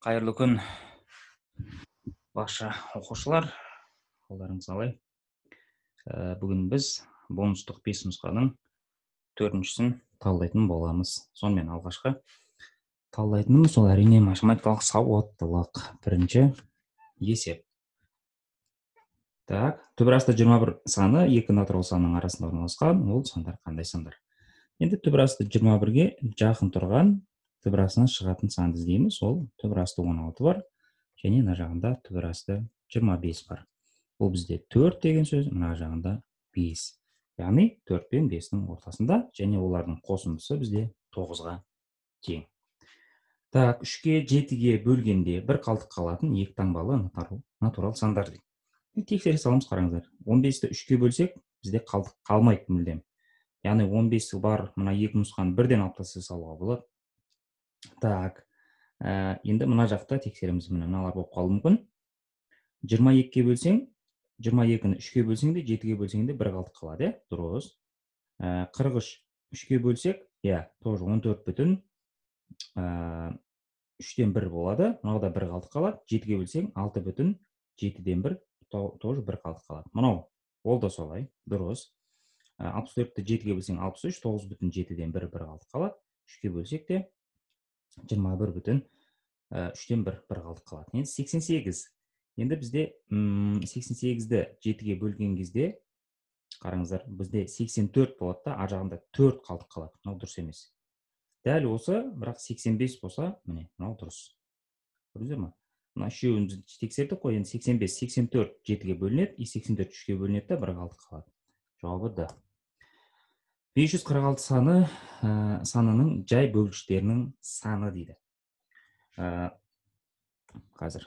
қайырлы күн барша оқушылар қолдарыңыз қалай ә, бүгін біз бонустық бес нұсқаның төртіншісін талдайтын боламыз сонымен алғашқы талдайтынымыз ол әрине математикалық сауаттылық бірінші есеп так түбір асты 21 саны екі натурал санның арасында орналасқан ол сандар қандай сандар енді түбір асты 21-ге жақын тұрған түбір шығатын санды іздейміз ол түбірасты 16 бар және мына жағында түбірасты 25 бар бұл бізде 4 деген сөз мына жағында 5 яғни 4 пен 5-тің ортасында және олардың қосындысы бізде 9-ға тең так үшке жетіге бөлгенде бір қалдық қалатын екі таңбалы натурал сандар дейді тексере саламыз қараңыздар 15-ті үшке бөлсек бізде қалдық қалмайды мүлдем яғни 15 бар мына екі нұсқаны бірден алып тастай салуға болады Так, э, енді мұна жақта тексеріміз мені мұналар болып қалым күн. 22-ке бөлсен, 22-ні 3-ке бөлсен де, 7-ке бөлсен де 1 қалды қалады. Дұрыз. 43 3-ке бөлсек, е, иә, тоже 14 бүтін 3-ден э, 1 болады. Мұнағы да 1 қалды қалады. 7-ке бөлсен, 6 бүтін 7-ден 1, тоже 1 қалды қалады. Мұнау, ол да солай. Дұрыз. 64-ті 7-ке бөлсен, 63, 9 бүтін 7-ден 1, 1 қалды қалады. 3-ке бөлсек де, жиырма бір бүтін э, үштен бір бір қалдық қалады енді сексен сегіз енді бізде сексен сегізді жетіге бөлген кезде қараңыздар бізде сексен төрт болады да ар жағында төрт қалдық қалады мынау дұрыс емес дәл осы бірақ сексен бес болса міне мынау дұрыс көрдіңіздер ма мына үшеуін біз тексердік қой енді сексен бес сексен төрт жетіге бөлінеді и сексен төрт үшке бөлінеді да бір қалдық қалады жауабы д алты саны ә, санының жай бөлгіштерінің саны дейді ә, қазір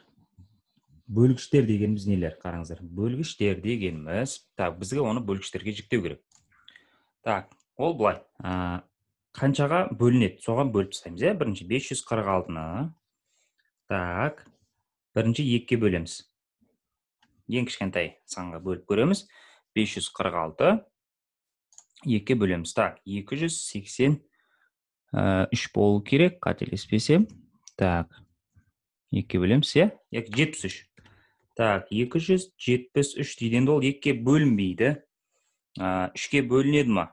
бөлгіштер дегеніміз нелер қараңыздар бөлгіштер дегеніміз так бізге оны бөлгіштерге жіктеу керек так ол былай ә, қаншаға бөлінеді соған бөліп тастаймыз иә бірінші 546-ны так бірінші екіге бөлеміз ең кішкентай санға бөліп көреміз 546 екі бөлеміз так екі жүз сексен э, үш болу керек қателеспесем так екіге бөлеміз иә жетпіс үш так екі жүз жетпіс үш дейді енді ол екіге бөлінбейді э, үшке бөлінеді ма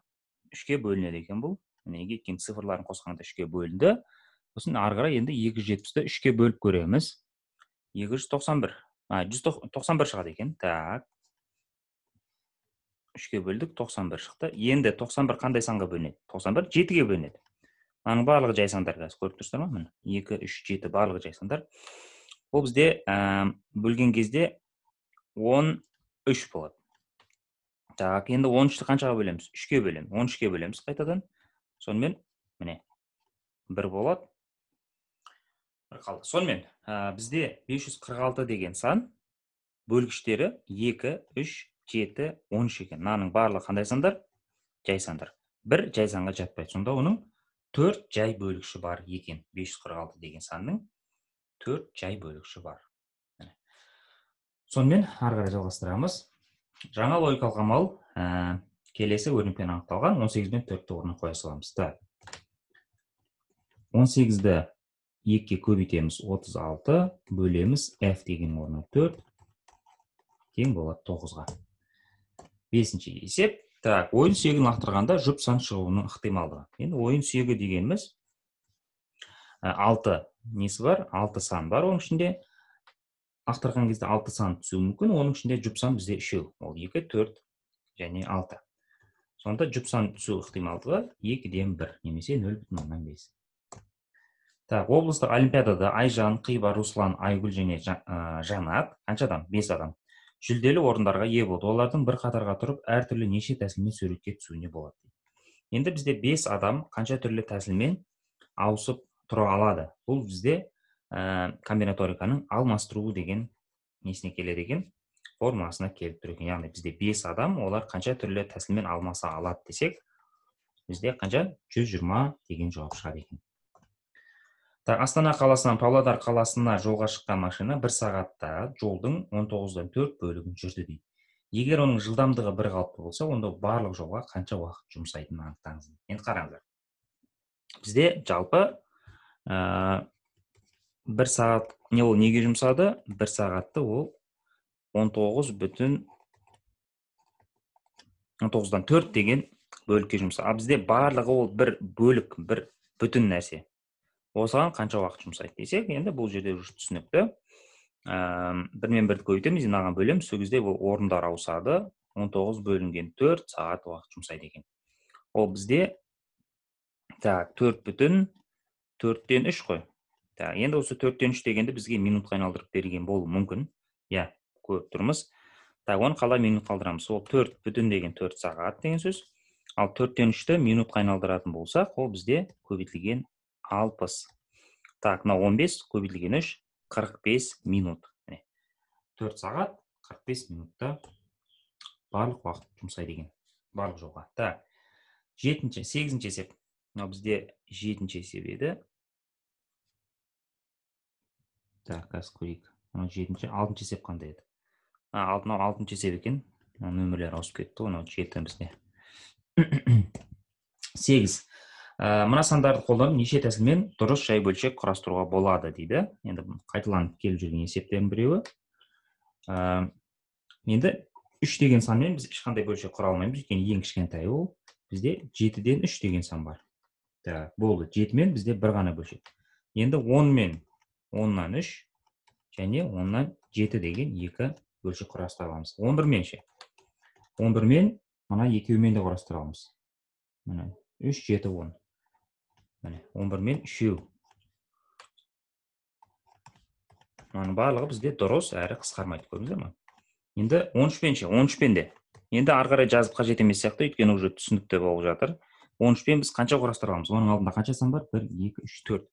үшке бөлінеді екен бұл мінекей өйткені цифрларын қосқанда үшке бөлінді сосын ары қарай енді екі жүз жетпісті үшке бөліп көреміз екі жүз тоқсан бір жүз тоқсан бір шығады екен так үшке бөлдік 91 шықты енді 91 қандай санға бөлінеді 91 бір жетіге бөлінеді мынаның барлығы жай сандар қазір көріп тұрсыздар ма міне екі үш жеті барлығы жай сандар бұл бізде ә, бөлген кезде он үш болады так енді он үшті қаншаға бөлеміз үшке бөлеміз он үшке бөлеміз қайтадан сонымен міне бір болады қалды сонымен ә, бізде 546 деген сан бөлгіштері 2, 3, жеті он үш екен мынаның барлығы қандай сандар жай сандар бір жай санға жатпайды сонда оның төрт жай бөлікші бар екен 546 деген санның төрт жай бөлікші бар сонымен ары қарай жалғастырамыз жаңа логикалық амал ә, келесі өрнекпен анықталған 18 бен төртті орнына қоя саламыз так 18-ді екіге көбейтеміз 36 бөлеміз f деген орнына 4 тең болады 9 бесінші есеп так ойын сүйегін лақтырғанда жұп сан шығуының ықтималдығы енді ойын сүйегі дегеніміз алты несі бар алты сан бар оның ішінде лақтырған кезде алты сан түсуі мүмкін оның ішінде жұп сан бізде үшеу ол екі төрт және алты сонда жұп сан түсу ықтималдығы екіден бір немесе нөл бүтін оннан бес так облыстық олимпиадада айжан қиба руслан айгүл және жанат қанша адам бес адам жүлделі орындарға ие болды олардың бір қатарға тұрып әртүрлі неше тәсілмен суретке түсуіне болады енді бізде бес адам қанша түрлі тәсілмен ауысып тұра алады бұл бізде ә, комбинаториканың алмастыруы деген несіне келеді екен формуласына келіп тұр екен яғни бізде бес адам олар қанша түрлі тәсілмен алмаса алады десек бізде қанша 120 деген жауап шығады екен астана қаласынан павлодар қаласына жолға шыққан машина бір сағатта жолдың 19-дан төрт бөлігін жүрді дейді егер оның жылдамдығы бір қалыпты болса онда барлық жолға қанша уақыт жұмсайтынын анықтаңыз енді қараңыздар бізде жалпы ә, бір сағат не ол неге жұмсады бір сағатты ол 19 бүтін он тоғыздан төрт деген бөлікке жұмса ал бізде барлығы ол бір бөлік бір бүтін нәрсе осыған қанша уақыт жұмсайды десек енді бұл жерде уже түсінікті ә, бірмен бірді көбейтеміз мынаған бөлеміз сол кезде ол орындар ауысады 19 бөлінген 4 сағат уақыт жұмсайды екен ол бізде так төрт бүтін төрттен үш қой так енді осы төрттен үш дегенді бізге минутқа айналдырып берген болуы мүмкін иә көріп тұрмыз так оны қалай минут қалдырамыз ол төрт бүтін деген төрт сағат деген сөз ал төрттен үшті минутқа айналдыратын болсақ ол бізде көбейтілген алпыс так мынау он бес көбейтілген үш қырық бес минут міне төрт сағат қырық бес минутта барлық уақыт жұмсайды екен барлық жолға так жетінші сегізінші есеп мынау бізде жетінші есеп еді так қазір көрейік мынау жетінші алтыншы есеп қандай еді а мынау алтыншы есеп екен нөмірлер ауысып кетті ғой мынау жеті бізде сегіз ә, мына сандарды қолданып неше тәсілмен дұрыс жай бөлшек құрастыруға болады дейді енді қайталанып келіп жүрген есептердің біреуі ә, енді үш деген санмен біз ешқандай бөлшек құра алмаймыз өйткені ең кішкентай ол бізде жетіден үш деген сан бар так э, болды жетімен бізде бір ғана бөлшек енді он оннан үш және оннан жеті деген екі бөлшек құрастыра аламыз он бірмен ше он бірмен мына екеуімен де құрастыра аламыз міне үш жеті он Мені 11 мен 3 еу. Оның барлығы бізде дұрыс әрі қысқармайды көріңізе ма? Енді 13 пенше, 13 пенде. Енді арғарай жазыпқа жетемес сияқты, өткен ұжы түсіндікті болу жатыр. 13 пен біз қанша аламыз? Оның алдында қанша сан бар? 1, 2, 3, 4.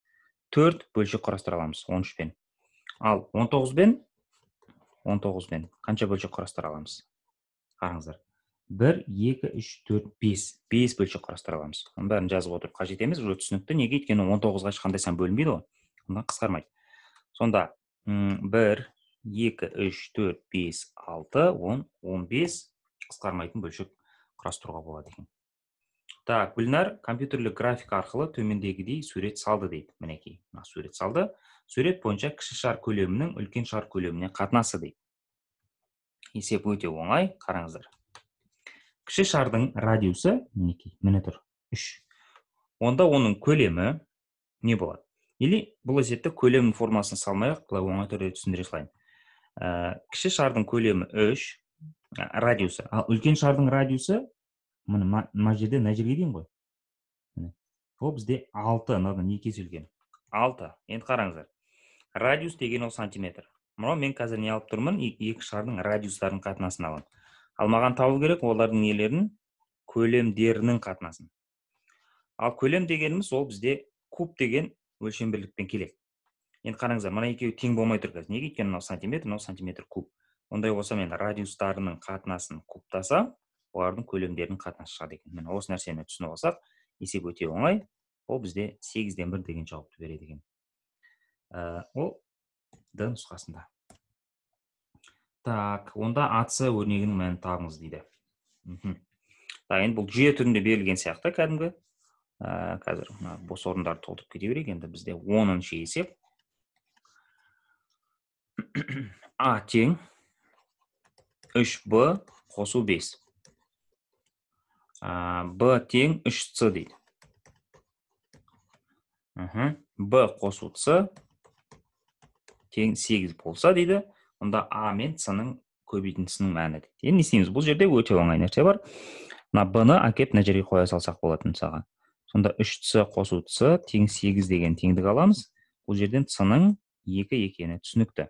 4 бөлшек бөлші аламыз, 13 пен. Ал 19 пен, 19 пен қанша бөлші құрастырғамыз? Қарыңыздар бір екі үш төрт бес бес бөлшек құрастыра аламыз оның бәрін жазып отырып қажет емес уже түсінікті неге өйткені он тоғызға ешқандай сан бөлінбейді ғой онда қысқармайды сонда бір екі үш төрт бес алты он он бес қысқармайтын бөлшек құрастыруға болады екен так гүлнар компьютерлік графика арқылы төмендегідей сурет салды дейді мінекей мына сурет салды сурет бойынша кіші шар көлемінің үлкен шар көлеміне қатынасы дейді есеп өте оңай қараңыздар кіші шардың радиусы мінекей міне тұр үш онда оның көлемі не болады или бұл есепті көлем формасын салмай ақ былай оңай түрде түсіндіре салайын ә, кіші шардың көлемі үш радиусы ал үлкен шардың радиусы міне мына жерден мына жерге дейін ғой ол бізде алты мынадан екі есе үлкен алты енді қараңыздар радиус деген ол сантиметр мынау мен қазір не алып тұрмын екі шардың радиустарының қатынасын аламын ал маған табу керек олардың нелерін көлемдерінің қатынасын ал көлем дегеніміз ол бізде куб деген өлшем бірлікпен келеді енді қараңыздар мына екеуі тең болмай тұр қазір неге өйткені мынау сантиметр мынау сантиметр куб ондай болса мен радиустарының қатынасын кубтасам олардың көлемдерінің қатынасы шығады екен міне осы нәрсені түсініп алсақ есеп өте оңай ол бізде сегізден бір деген жауапты береді екен ә, ол д нұсқасында так онда ац өрнегінің мәнін табыңыз дейді енді бұл жүйе түрінде берілген сияқты кәдімгі ә, қазір мына бос орындарды толтырып кете берейік енді бізде оныншы есеп а тең үш б қосу бес б тең үш с дейді б қосу с тең сегіз болса дейді онда а мен с ның көбейтіндісінің мәні дейді енді не істейміз бұл жерде өте оңай нәрсе бар мына б ны әкеліп мына жерге қоя салсақ болады мысалға сонда үш ц қосу ц тең сегіз деген теңдік аламыз бұл жерден с ның екі екені түсінікті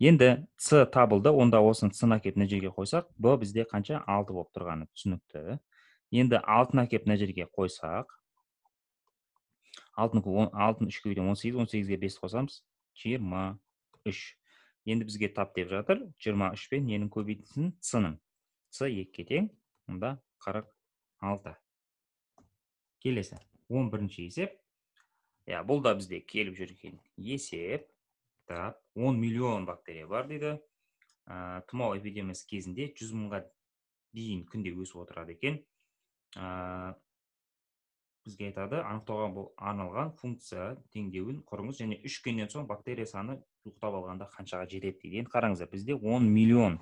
енді ц табылды онда осыны ны әкеліп мына жерге қойсақ б бізде қанша алты болып тұрғаны түсінікті енді алтыны әкеліп мына жерге қойсақ алтыны алтын үшке көбейтемін он сегіз он сегізге бесті қосамыз жиырма үш енді бізге тап деп жатыр 23 пен ненің көбейтіндісінің сының с екіге тең мұнда 46 келесі 11 бірінші есеп иә бұл да бізде келіп жүрген есеп тап 10 миллион бактерия бар дейді тұмау эпидемиясы кезінде 100 мыңға дейін күнде өсіп отырады екен бізге айтады анықтауға бұл арналған функция теңдеуін құрыңыз және үш күннен соң бактерия саны жуықтап алғанда қаншаға жетеді дейді енді қараңыздар бізде он миллион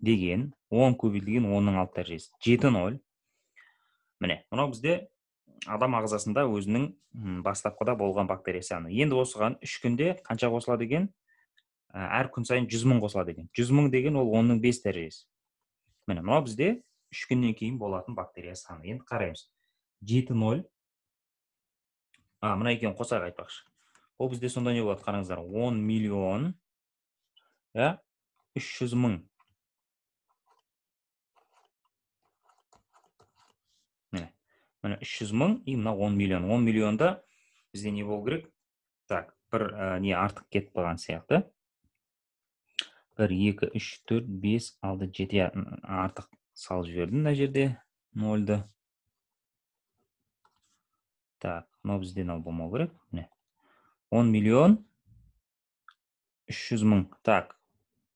деген он көбейтілген онның алты дәрежесі жеті ноль міне мынау бізде адам ағзасында өзінің бастапқыда болған бактерия саны енді осыған үш күнде қанша қосылады екен ә, әр күн сайын жүз мың қосылады екен жүз мың деген ол онның бес дәрежесі міне мынау бізде үш күннен кейін болатын бактерия саны енді қараймыз жеті ноль а мына екеуін қосайық айтпақшы Ол бізде сонда не болады қараңыздар, 10 миллион, 300 мүн. Мені 300 мүн, и мына 10 миллион. 10 миллионда бізде не болу керек? Так, бір э, не артық кетті баған сияқты. 1, 2, 3, 4, 5, 6, 7, артық сал жердің. да жерде, 0-ды. Так, но бізден ал бомау керек, не, 10 миллион 300 мың так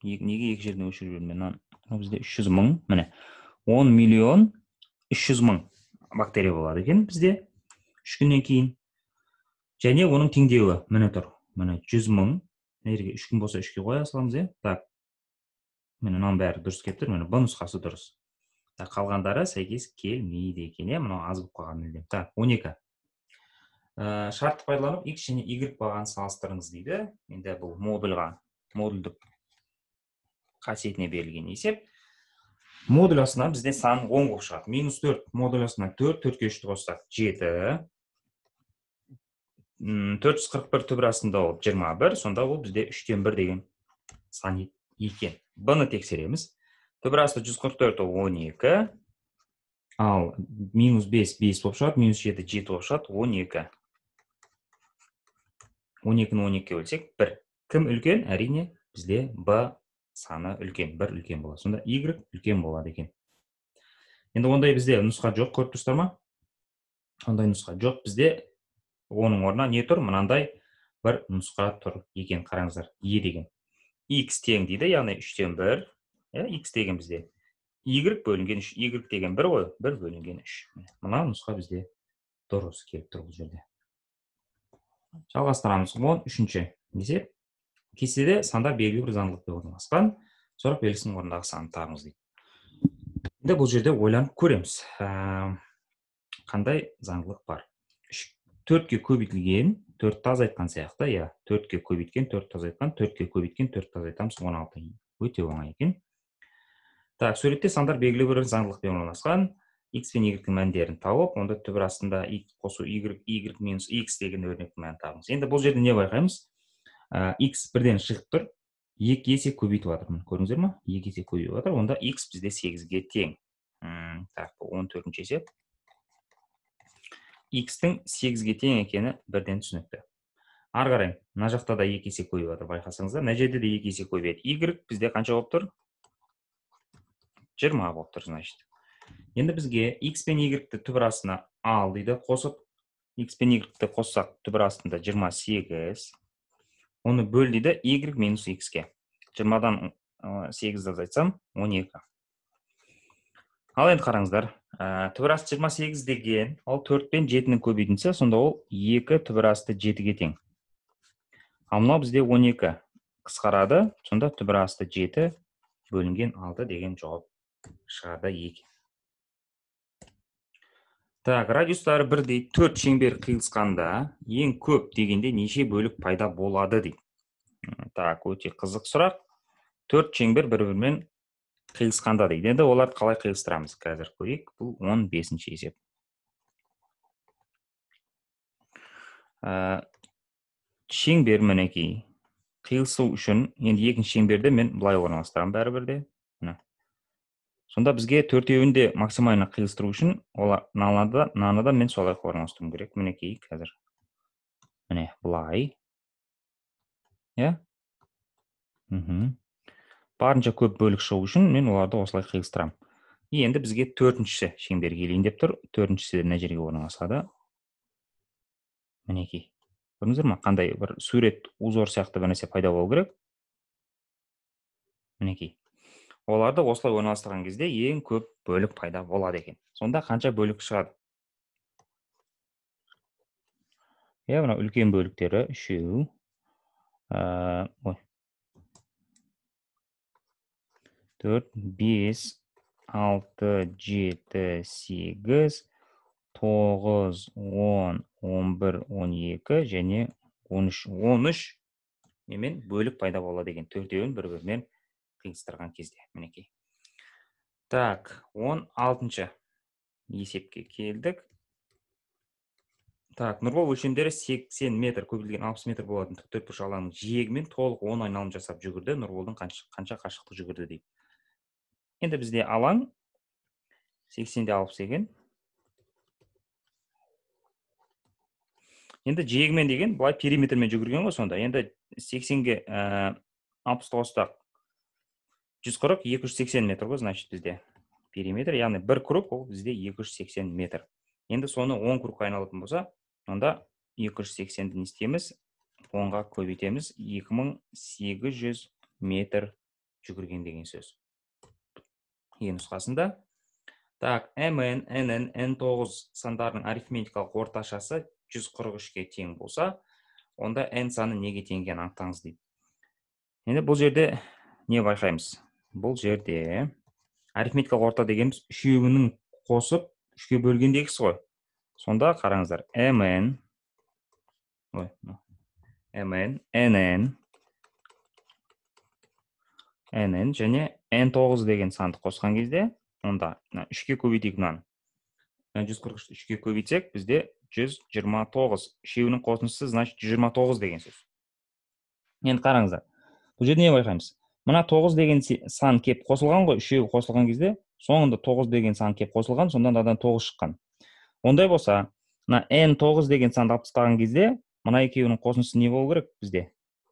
неге екі жерден өшіріп жібердім мен бізде 300 мың міне 10 миллион 300 мың бактерия болады екен бізде үш күннен кейін және оның теңдеуі міне тұр міне 100 мың мына жерге үш күн болса үшке қоя саламыз иә так міне мынаның бәрі дұрыс келіп міне б нұсқасы дұрыс қалғандары сәйкес келмейді екен иә мынау аз болып қалған мүлдем так он ә, шартты пайдаланып x және y бағаны салыстырыңыз дейді енді бұл модульға модульдік қасиетіне берілген есеп модуль астынан бізде сан он болып шығады минус төрт модуль астынан төрт төртке үшті қоссақ жеті төрт жүз қырық бір түбір астында ол жиырма бір сонда ол бізде үштен бір деген сан екен б ны тексереміз түбір асты жүз қырық төрт ол он екі ал минус бес бес болып шығады минус жеті жеті болып шығады он екі он екіні он екіге бөлсек бір кім үлкен әрине бізде б саны үлкен бір үлкен болады сонда y үлкен болады екен енді ондай бізде нұсқа жоқ көріп тұрсыздар ма ондай нұсқа жоқ бізде оның орнына не тұр мынандай бір нұсқа тұр екен қараңыздар е деген x тең дейді яғни үштен бір иә x деген бізде y бөлінген үш y деген бір ғой бір бөлінген үш мына нұсқа бізде дұрыс келіп тұр бұл жерде жалғастырамыз он үшінші есеп кестеде сандар белгілі бір заңдылықпен орналасқан сорақ белгісінің орнындағы санды табыңыз дейді енді бұл жерде ойланып көреміз ә, қандай заңдылық бар үш төртке көбейтілген төртті азайтқан сияқты иә төртке көбейткен төртті азайтқан төртке көбейткен төртті азайтамыз он алты өте оңай екен так суретте сандар белгілі бір заңдылықпен орналасқан x пен y-дің мәндерін тауып онда түбір астында x қосу y y минус x деген өрнектің мәнін табыңыз енді бұл жерде не байқаймыз ә, x бірден шығып тұр екі есе көбейтіп жатырмын көрдіңіздер ма екі есе көбейіп жатыр онда x бізде сегізге тең так бұл он төртінші есеп x-тің сегізге тең екені бірден түсінікті ары қарай мына жақта да екі есе көбейіп жатыр байқасаңыздар мына жерде де екі есе көбейеді y бізде қанша болып тұр жиырма болып тұр значит енді бізге x пен y ді түбір астына ал дейді қосып x пен y ді қоссақ түбір астында 28 оны бөл дейді y x-ке 20-дан 8-ді азайтсам 12 ал енді қараңыздар ә, түбір 28 деген ол 4 пен 7 нің көбейтінсе сонда ол 2 түбір асты 7-ге тең ал мынау бізде 12 қысқарады сонда түбір асты 7 бөлінген 6 деген жауап шығады екен так радиустары бірдей төрт шеңбер қиылысқанда ең көп дегенде неше бөлік пайда болады дейді так өте қызық сұрақ төрт шеңбер бір бірімен қиылысқанда дейді енді оларды қалай қиылыстырамыз қазір көрейік бұл он бесінші есеп ә, шеңбер мінекей қиылысу үшін енді екінші шеңберді мен былай орналастырамын бәрібір де сонда бізге төртеуін де максимально қиылыстыру үшін олар мынаны да мен солай орналастыруым керек мінекей қазір міне былай иә мхм барынша көп бөлік шығу үшін мен оларды осылай қиылыстырамын енді бізге төртіншісі шеңбер келейін деп тұр төртіншісі де мына жерге орналасады мінекей көрдіңіздер ма қандай бір сурет узор сияқты бір нәрсе пайда болу керек мінекей оларды осылай орналастырған кезде ең көп бөлік пайда болады екен сонда қанша бөлік шығады иә мына үлкен бөліктері үшеу ой төрт бес алты жеті сегіз тоғыз он он бір он екі және он үш он үш немен бөлік пайда болады екен төртеуін бір бірімен қиыстырған кезде мінекей так он алтыншы есепке келдік так нұрбол өлшемдері 80 метр көбейтілген 60 метр болатын тік төртбұрыш алаңның жиегімен толық 10 айналым жасап жүгірді нұрболдың қанша, қанша қашықтық жүгірді дейді енді бізде алаң 80 де 60 екен енді жиегімен деген былай периметрмен жүгірген ғой сонда енді 80-ге э, алпыс тоғызда жүз қырық екі жүз сексен метр ғой значит бізде периметр яғни бір круг ол бізде екі жүз сексен метр енді соны он кругқа айналатын болса онда екі жүз сексенді не істейміз онға көбейтеміз екі мың сегіз жүз метр жүгірген деген сөз е нұсқасында так мн нн н тоғыз сандарының арифметикалық орташасы жүз қырық үшке тең болса онда n саны неге тең екенін анықтаңыз дейді енді бұл жерде не байқаймыз бұл жерде арифметикалық орта дегеніміз үшеуінің қосып үшке бөлгендегісі ғой сонда қараңыздар mn ой mn nn nn және n тоғыз деген санды қосқан кезде онда үшке көбейтейік мынаны жүз қырық үшті үшке көбейтсек бізде жүз жиырма тоғыз үшеуінің қосындысы значит жүз жиырма тоғыз деген сөз енді қараңыздар бұл жерде не байқаймыз мына тоғыз деген сан кеп қосылған ғой үшеуі қосылған кезде соңында тоғыз деген сан кеп қосылған сонда мынадан тоғыз шыққан ондай болса мына n тоғыз деген санды алып тастаған кезде мына екеуінің қосындысы не болу керек бізде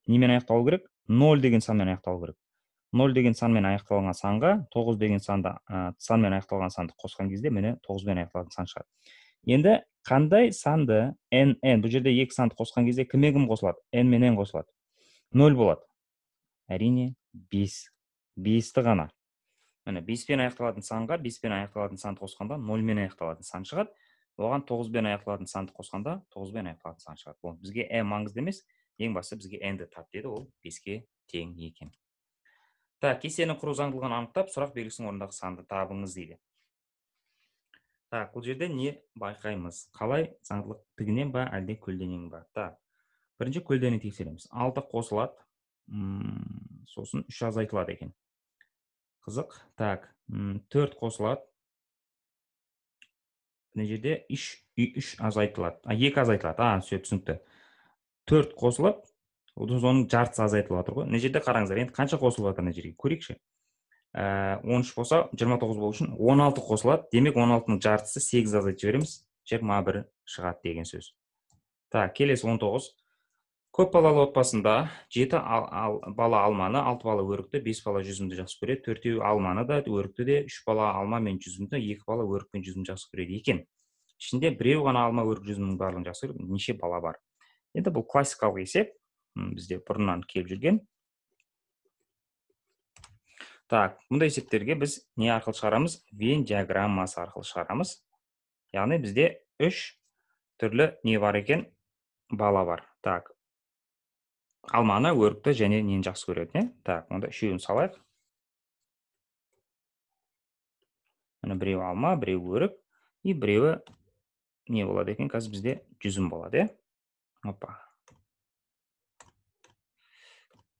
немен аяқталу керек ноль деген санмен аяқталу керек ноль деген санмен аяқталған санға тоғыз деген санды ә, санмен аяқталған санды қосқан кезде міне тоғызбен аяқталған сан шығады енді қандай санды n n бұл жерде екі санды қосқан кезде кіммен кім қосылады n мен n қосылады нөл болады әрине бес бесті ғана міне беспен аяқталатын санға беспен аяқталатын санды қосқанда нольмен аяқталатын сан шығады оған тоғызбен аяқталатын санды қосқанда тоғызбен аяқталатын сан шығады бұл бізге м маңызды емес ең бастысы бізге нді тап деді ол беске тең екен так кестені құру заңдылығын анықтап сұрақ белгісінің орнындағы санды табыңыз дейді так бұл жерде не байқаймыз қалай заңдылық тігінен ба әлде көлденең ба так бірінші көлденең тексереміз алты қосылады сосын үш азайтылады екен қызық так төрт қосылады мына жерде үш үш азайтылады а екі азайтылады а все түсінікті төрт қосылып соның жартысы азайтылып жатыр ғой мына жерде қараңыздар енді қанша қосылып жатыр мына жерге көрейікші ә, он үш болса жиырма тоғыз болу үшін он алты қосылады демек он алтының жартысы сегіз азайтып жібереміз жиырма бір шығады деген сөз так келесі он тоғыз көп балалы отбасында жеті ал, ал, бала алманы алты бала өрікті бес бала жүзімді жақсы көреді төртеуі алманы да өрікті де үш бала алма мен жүзімді екі бала өрік пен жүзімді жақсы көреді екен ішінде біреу ғана алма өрік жүзімнің барлығын жақсы көреді неше бала бар енді бұл классикалық есеп бізде бұрыннан келіп жүрген так мұндай есептерге біз не арқылы шығарамыз вен диаграммасы арқылы шығарамыз яғни бізде үш түрлі не бар екен бала бар так алманы өрікті және нені жақсы көреді иә так онда үшеуін салайық міне біреуі алма біреуі өрік и біреуі не болады екен қазір бізде жүзім болады иә опа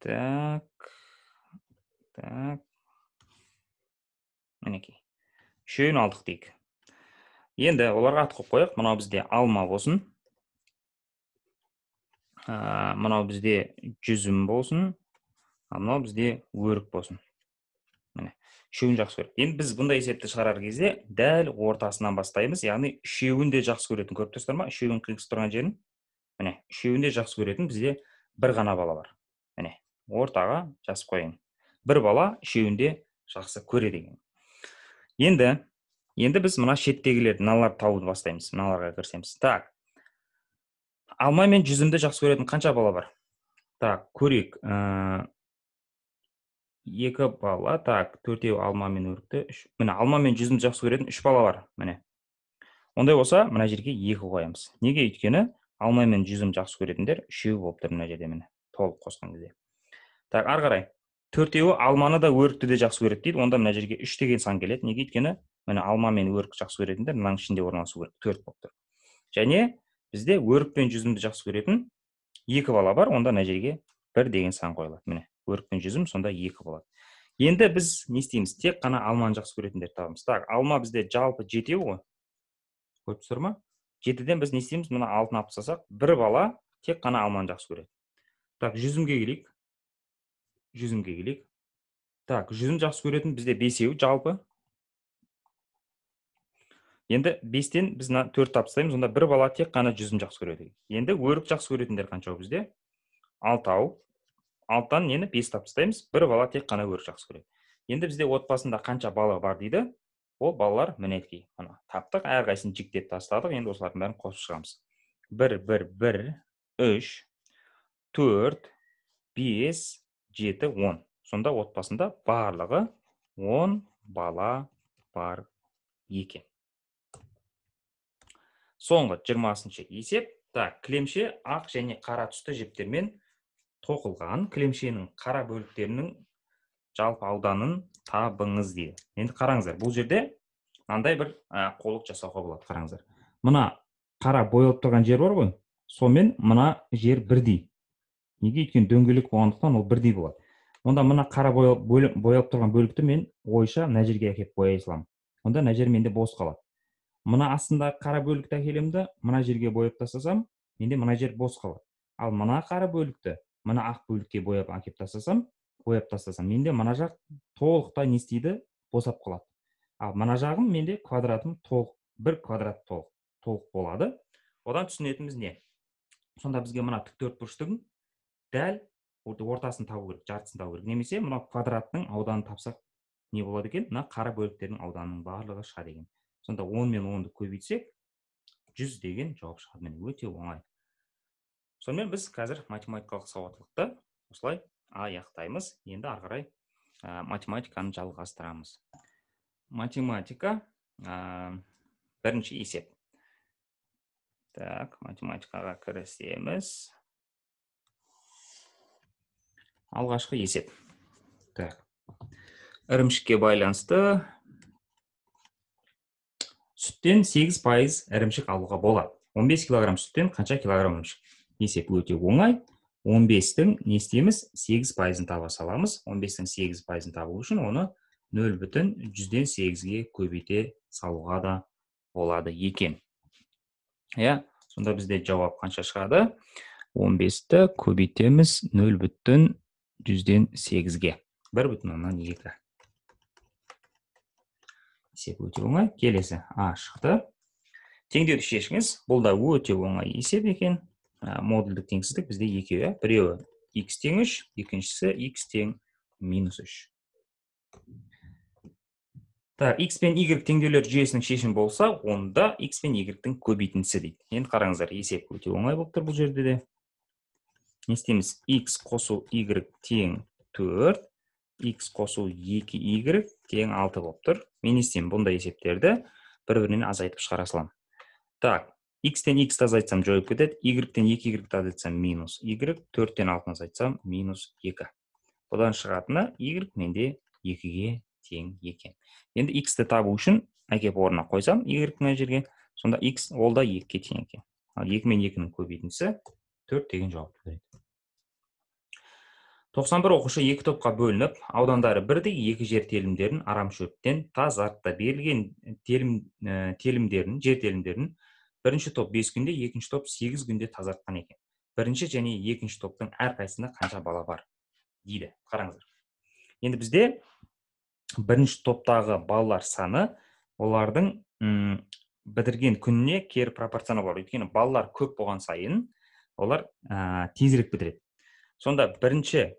так так мінекей үшеуін алдық дейік енді оларға ат қойып қояйық мынау бізде алма болсын ә, мынау бізде жүзім болсын ал мынау бізде өрік болсын міне үшеуін жақсы көреді енді біз бұндай есепті шығарар кезде дәл ортасынан бастаймыз яғни үшеуін де жақсы көретін көріп тұрсыздар ма үшеуін қиғызып тұрған жерін міне үшеуін де жақсы көретін бізде бір ғана бала бар міне ортаға жазып қояйын бір бала үшеуін жақсы көреді екен енді енді біз мына шеттегілерді мыналарды табуды бастаймыз мыналарға кірісеміз так алма мен жүзімді жақсы көретін қанша бала бар так көрейік ә, екі бала так төртеу алма мен өрікті үш міне алма мен жүзімді жақсы көретін үш бала бар міне ондай болса мына жерге екі қоямыз неге өйткені алма мен жүзімді жақсы көретіндер үшеу болып тұр мына жерде міне толық қосқан кезде так ары қарай төртеуі алманы да өрікті де жақсы көреді дейді онда мына жерге үш деген сан келеді неге өйткені міне алма мен өрік жақсы көретіндер мынаның ішінде орналасу керек төрт болып тұр және бізде өрік пен жүзімді жақсы көретін екі бала бар онда мына жерге бір деген сан қойылады міне өрік пен жүзім сонда екі болады енді біз не істейміз тек қана алманы жақсы көретіндерді табамыз так алма бізде жалпы жетеу ғой көріп тұрсыздар ма жетіден біз не істейміз мына алтыны алып тастасақ бір бала тек қана алманы жақсы көреді так жүзімге келейік жүзімге келейік так жүзім жақсы көретін бізде бесеу жалпы енді бестен біз мына төрт тапсырамыз онда бір бала тек қана жүзін жақсы көреді енді өрік жақсы көретіндер қаншау бізде алтау алтыдан нені бес тапсытаймыз бір бала тек қана өрік жақсы көреді енді бізде отбасында қанша бала бар дейді ол балалар мінекей мына таптық әрқайсысын жіктеп тастадық енді осылардың бәрін қосып шығамыз бір бір бір үш төрт бес жеті он сонда отбасында барлығы он бала бар екен соңғы жиырмасыншы есеп так кілемше ақ және қара түсті жіптермен тоқылған кілемшенің қара бөліктерінің жалпы ауданын табыңыз дейді енді қараңыздар бұл жерде мынандай бір қолық жасауға болады қараңыздар мына қара боялып тұрған жер бар ғой сонымен мына жер бірдей неге өйткені дөңгелек болғандықтан ол бірдей болады онда мына қара боялып, тұрған бөлікті мен ойша мына жерге әкеліп бояй саламын онда мына жер менде бос қалады мына астындағы қара бөлікті әкелемін да мына жерге бояп тастасам менде мына жер бос қалады ал мына қара бөлікті мына ақ бөлікке бояп әкеліп тастасам бояп тастасам менде мына жақ толықтай не істейді босап қалады ал мына жағым менде квадратым толық бір квадрат толық толық болады одан түсінетініміз не сонда бізге мына тік төртбұрыштың дәл ортасын табу керек жартысын табу керек немесе мынау квадраттың ауданын тапсақ не болады екен мына қара бөліктердің ауданының барлығы шығады екен сонда он мен онды көбейтсек жүз деген жауап шығады өте оңай сонымен біз қазір математикалық сауаттылықты осылай аяқтаймыз енді ары қарай ә, математиканы жалғастырамыз математика ә, бірінші есеп так математикаға кірісеміз алғашқы есеп так ірімшікке байланысты сүттен 8% пайыз ірімшік алуға болады 15 килограмм сүттен қанша килограмм ірімшік есеп өте оңай 15-тің не істейміз 8 пайызын таба саламыз 15-тің 8 пайызын табу үшін оны нөл бүтін жүзден сегізге көбейте салуға да болады екен иә сонда бізде жауап қанша шығады 15-ті көбейтеміз нөл бүтін жүзден сегізге бір бүтін оннан екі есеп өте оңай келесі а шықты теңдеуді шешіңіз бұл да өте оңай есеп екен модульдік теңсіздік бізде екеуі иә. біреуі x тең үш екіншісі x тең минус үш так x пен y теңдеулер жүйесінің шешімі болса онда x пен y-тің көбейтіндісі дейді енді қараңыздар есеп өте оңай болып тұр бұл жерде де не істейміз x қосу y тең төрт x қосу 2y тең 6 болып тұр мен не бұндай есептерді бір бірінен азайтып шығара саламын так x-тен x-ті азайтсам жойып кетеді y-тен 2y-ті азайтсам минус y 4-тен 6-ны азайтсам минус 2 бұдан шығатыны y менде 2-ге тең екен енді x-ті табу үшін әкеп орнына қойсам y мына жерге сонда x ол да 2-ге тең екен ал екі мен екінің көбейтіндісі төрт деген жауапты береді 91 оқушы екі топқа бөлініп аудандары бірдей екі жер телімдерін арам шөптен таз артта берілген телім, ә, телімдерін жер телімдерін бірінші топ 5 күнде екінші топ 8 күнде тазартқан екен бірінші және екінші топтың әрқайсысында қанша бала бар дейді қараңыздар енді бізде бірінші топтағы балалар саны олардың ұм, бітірген күніне кері пропорционал болады. өйткені балалар көп болған сайын олар ә, тезірек бітіреді сонда бірінші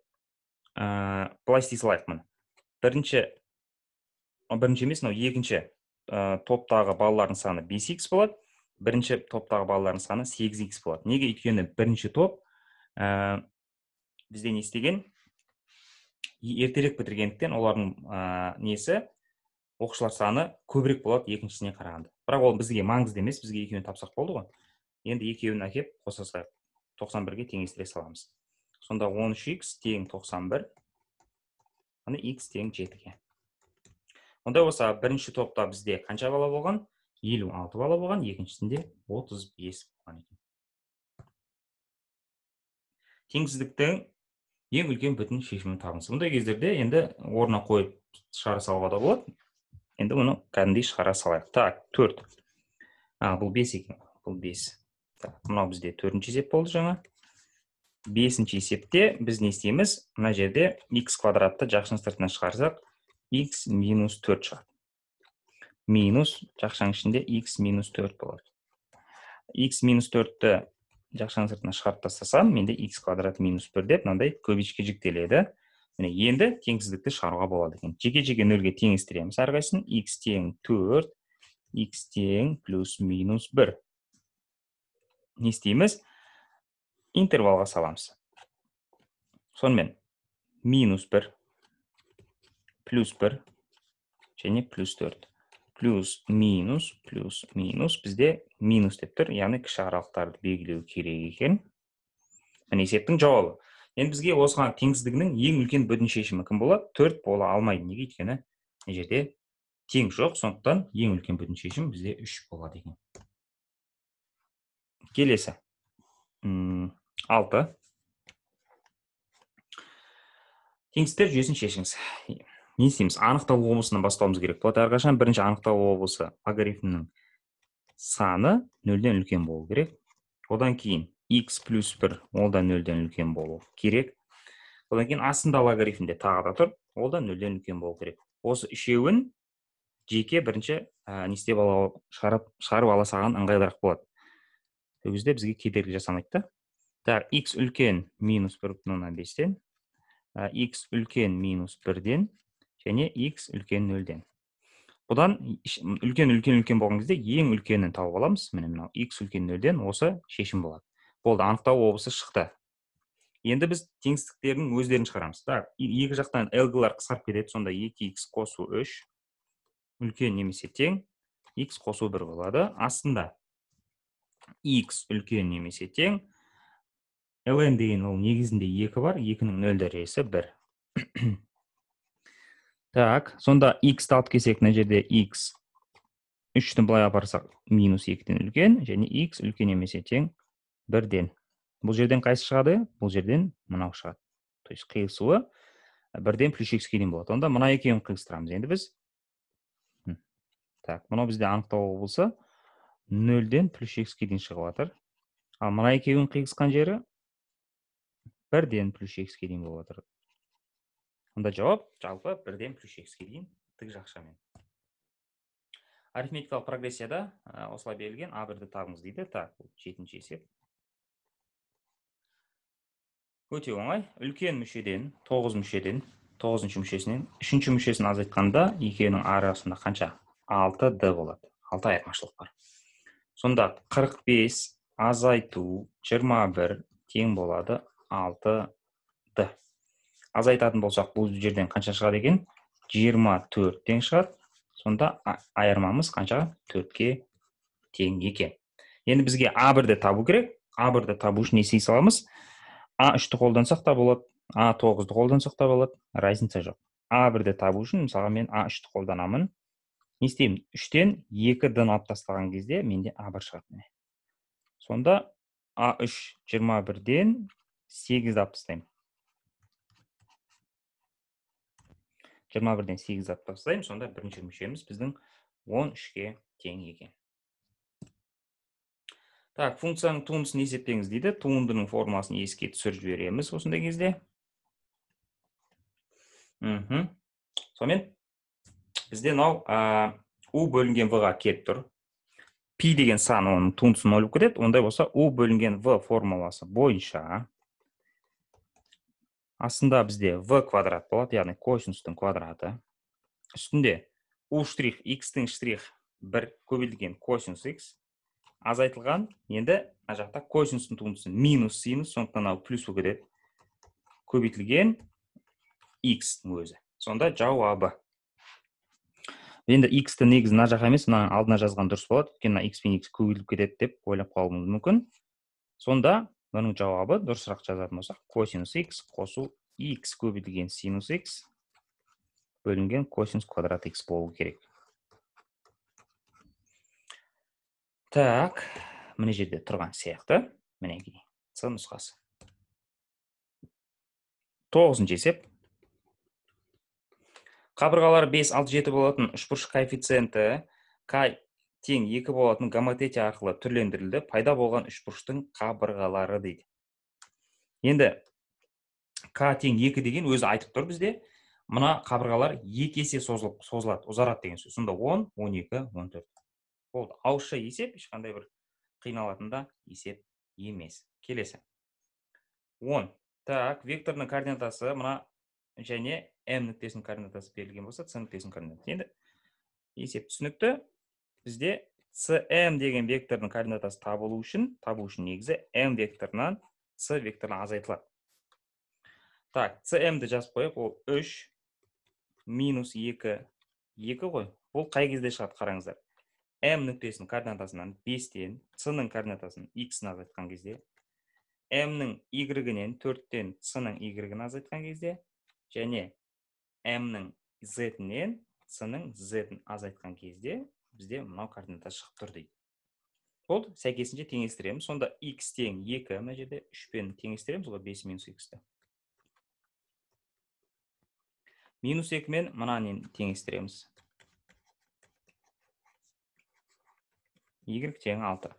ыыы былай істей салайық міне бірінші бірінші емес мынау екінші э, топтағы балалардың саны 5x болады бірінші топтағы балалардың саны 8x болады неге өйткені бірінші топ ә, бізде не істеген ертерек бітіргендіктен олардың э, несі оқушылар саны көбірек болады екіншісіне қарағанда бірақ ол бізге маңыз емес бізге екеуін тапсақ болды ғой енді екеуін әкеп қоса салайық тоқсан бірге теңестіре саламыз сонда 13x тең 91 ана x тең 7-ге Онда болса бірінші топта бізде қанша бала болған 56 бала болған екіншісінде 35 болған екен теңсіздіктің ең үлкен бүтін шешімін табыңыз мұндай кездерде енді орнына қойып шығара салуға да болады енді оны қандай шығара салайық так 4. а бұл 5 екен бұл 5. так мынау бізде төртінші есеп болды жаңа бесінші есепте біз не істейміз мына жерде x квадратты жақшаның сыртына шығарсақ x минус төрт шығады минус жақшаның ішінде x минус төрт болады x минус төртті жақшаның сыртына шығарып тастасам менде x квадрат минус бір деп мынандай көбейтішке жіктеледі міне енді теңсіздікті шығаруға болады екен жеке жеке нөлге теңестіреміз әрқайсысын x тең төрт x тең плюс минус бір не істейміз интервалға саламыз сонымен минус бір плюс бір және плюс төрт плюс минус плюс минус бізде минус деп тұр яғни кіші аралықтарды белгілеу керек екен міне есептің жауабы енді бізге осыған теңсіздігінің ең үлкен бүтін шешімі кім болады төрт бола алмайды неге өйткені мына жерде тең жоқ сондықтан ең үлкен бүтін шешім бізде үш болады екен келесі алты теңдістер жүйесін шешіңіз не істейміз анықтау облысынан бастауымыз керек болады әрқашан бірінші анықталу облысы логарифмнің саны нөлден үлкен болу керек одан кейін x плюс бір ол да нөлден үлкен болу керек одан кейін астында логарифмде тағы да тұр ол да нөлден үлкен болу керек осы үшеуін жеке бірінші ә, не істеп ала шығарып ала ыңғайлырақ болады сол кезде бізге кедергі жасамайды да так x үлкен минус бір бүтін оннан бестен x үлкен минус бірден және x үлкен нөлден бұдан үлкен үлкен үлкен болған кезде ең үлкенін тауып аламыз міне мынау x үлкен нөлден осы шешім болады болды анықтау облысы шықты енді біз теңсіздіктердің өздерін шығарамыз так екі жақтан лглар қысқарып кетеді сонда 2x қосу 3 үлкен немесе тең x қосу 1 болады астында x үлкен немесе тең ln деген ол негізінде екі бар екінің нөл дәрежесі бір так сонда x алып келсек мына жерде x үшті былай апарсақ минус екіден үлкен және x үлкен немесе тең бірден бұл жерден қайсы шығады бұл жерден мынау шығады то есть қиылысуы бірден плюс х дейін болады онда мына екеуін қиыстырамыз енді біз так мынау бізде анықтау болса нөлден плюс х дейін шығып жатыр ал мына екеуінің қиылысқан жері бірден плюс x дейін болып жатыр онда жауап жалпы бірден плюс x дейін тік жақшамен арифметикалық прогрессияда ә, осылай берілген а бірді табыңыз дейді так бұл жетінші есеп өте оңай үлкен мүшеден тоғыз мүшеден тоғызыншы мүшесінен үшінші мүшесін азайтқанда екеуінің арасында қанша алты д болады алты айырмашылық бар сонда 45 азайту 21 тең болады алты д азайтатын болсақ бұл жерден қанша шығады екен жиырма төрт шығады сонда айырмамыз қанша төртке тең екен енді бізге а бірді табу керек а бірді табу үшін не істей саламыз а үшті қолдансақ та болады а тоғызды қолдансақ та болады разница жоқ а бірді табу үшін мысалға мен а үшті қолданамын не істеймін үштен екі д алып тастаған кезде менде а бір шығады міне сонда а үш жиырма бірден Сегізді алып тастаймын жиырма бірден сегізді алып тастаймын сонда бірінші мүшеміз біздің он үшке тең екен так функцияның туындысын есептеңіз дейді туындының формасын еске түсіріп жібереміз осындай кезде мхм сонымен бізде мынау у бөлінген в ға келіп тұр пи деген сан оның туындысын болып кетеді ондай болса у бөлінген в формуласы бойынша астында бізде V квадрат болады яғни косинустың квадраты үстінде у штрих x-тің штрих бір көбейтілген косинус x азайтылған енді мына жақта косинустың туындысы минус синус сондықтан мынау плюс болып кетеді көбейтілген x-тің өзі сонда жауабы енді x-ті негізі мына емес мынаның алдына жазған дұрыс болады өйткені мына x пен x көбейтіліп кетеді деп ойлап қалуымыз мүмкін сонда мұның жауабы дұрысырақ жазатын болсақ косинус x қосу x көбейтілген синус x бөлінген косинус квадрат x болу керек так мына жерде тұрған сияқты мінекей с нұсқасы тоғызыншы есеп қабырғалары 5, 6, 7 болатын үшбұрыш коэффициенті к тең екі болатын гомотетия арқылы түрлендірілді пайда болған үшбұрыштың қабырғалары дейді енді к тең екі деген өзі айтып тұр бізде мына қабырғалар екі есе созылып созылады ұзарады деген сөз сонда он он екі он төрт болды ауызша есеп ешқандай бір қиналатын да есеп емес келесі он так вектордың координатасы мына және м нүктесінің координатасы берілген болса с нүктесінің координатасы енді есеп түсінікті бізде cm деген вектордың координатасы табылу үшін табу үшін негізі m векторынан c векторына азайтылады так cm-ді жазып қояйық ол 3 минус 2 2 ғой бұл қай кезде шығады қараңыздар m нүктесінің координатасынан 5-тен c-ның координатасын x азайтқан кезде m-нің y нен 4-тен c-ның y азайтқан кезде және m-нің z-нен c-ның z азайтқан кезде бізде мынау координата шығып тұр дейді болды сәйкесінше теңестіреміз сонда x тең екі мына жерде үшпен теңестіреміз ғой бес минус иксті минус екімен мынаны теңестіреміз y тең алты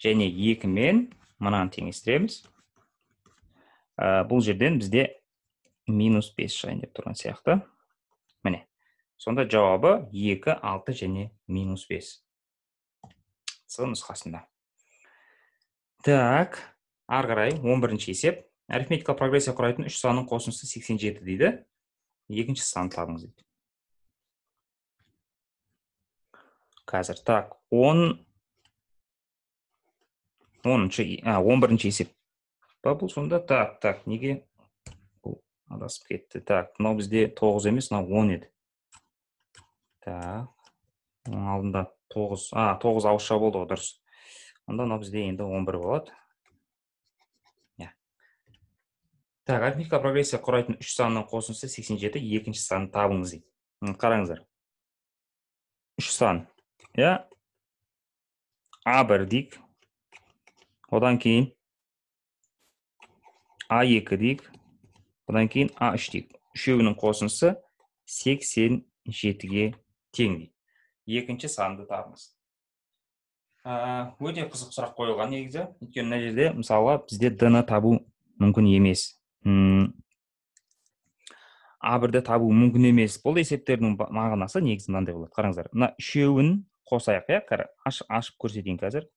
және екімен мынаны теңестіреміз ә, бұл жерден бізде минус бес шығайын деп тұрған сияқты сонда жауабы 2, 6 және минус 5. С нұсқасында. Так, арғырай 11-ші есеп. Арифметикалық прогрессия құрайтын 3 санның қосындысы 87 дейді. Екінші санды табыңыз дейді. Қазір, так, 10 11-ші есеп. Ба, бұл сонда, так, так, неге бұл адасып кетті. Так, но бізде 9 емес, но 10 еді так оның алдында тоғыз а тоғыз ауызша болды ғой дұрыс онда мынау бізде енді он бір болады иә так арифметикалық прогрессия құрайтын үш санның қосындысы сексен жеті екінші санды табыңыз дейді қараңыздар үш сан иә а бір дейік одан кейін а екі дейік одан кейін а үш дейік үшеуінің қосындысы сексен жетіге теңдей екінші санды табыңыз өте қызық сұрақ қойылған негізі өйткені мына жерде мысалы бізде д ны табу мүмкін емес а бірді табу мүмкін емес бұл есептердің мағынасы негізі мынандай болады қараңыздар мына үшеуін қосайық иә ашып көрсетейін қазір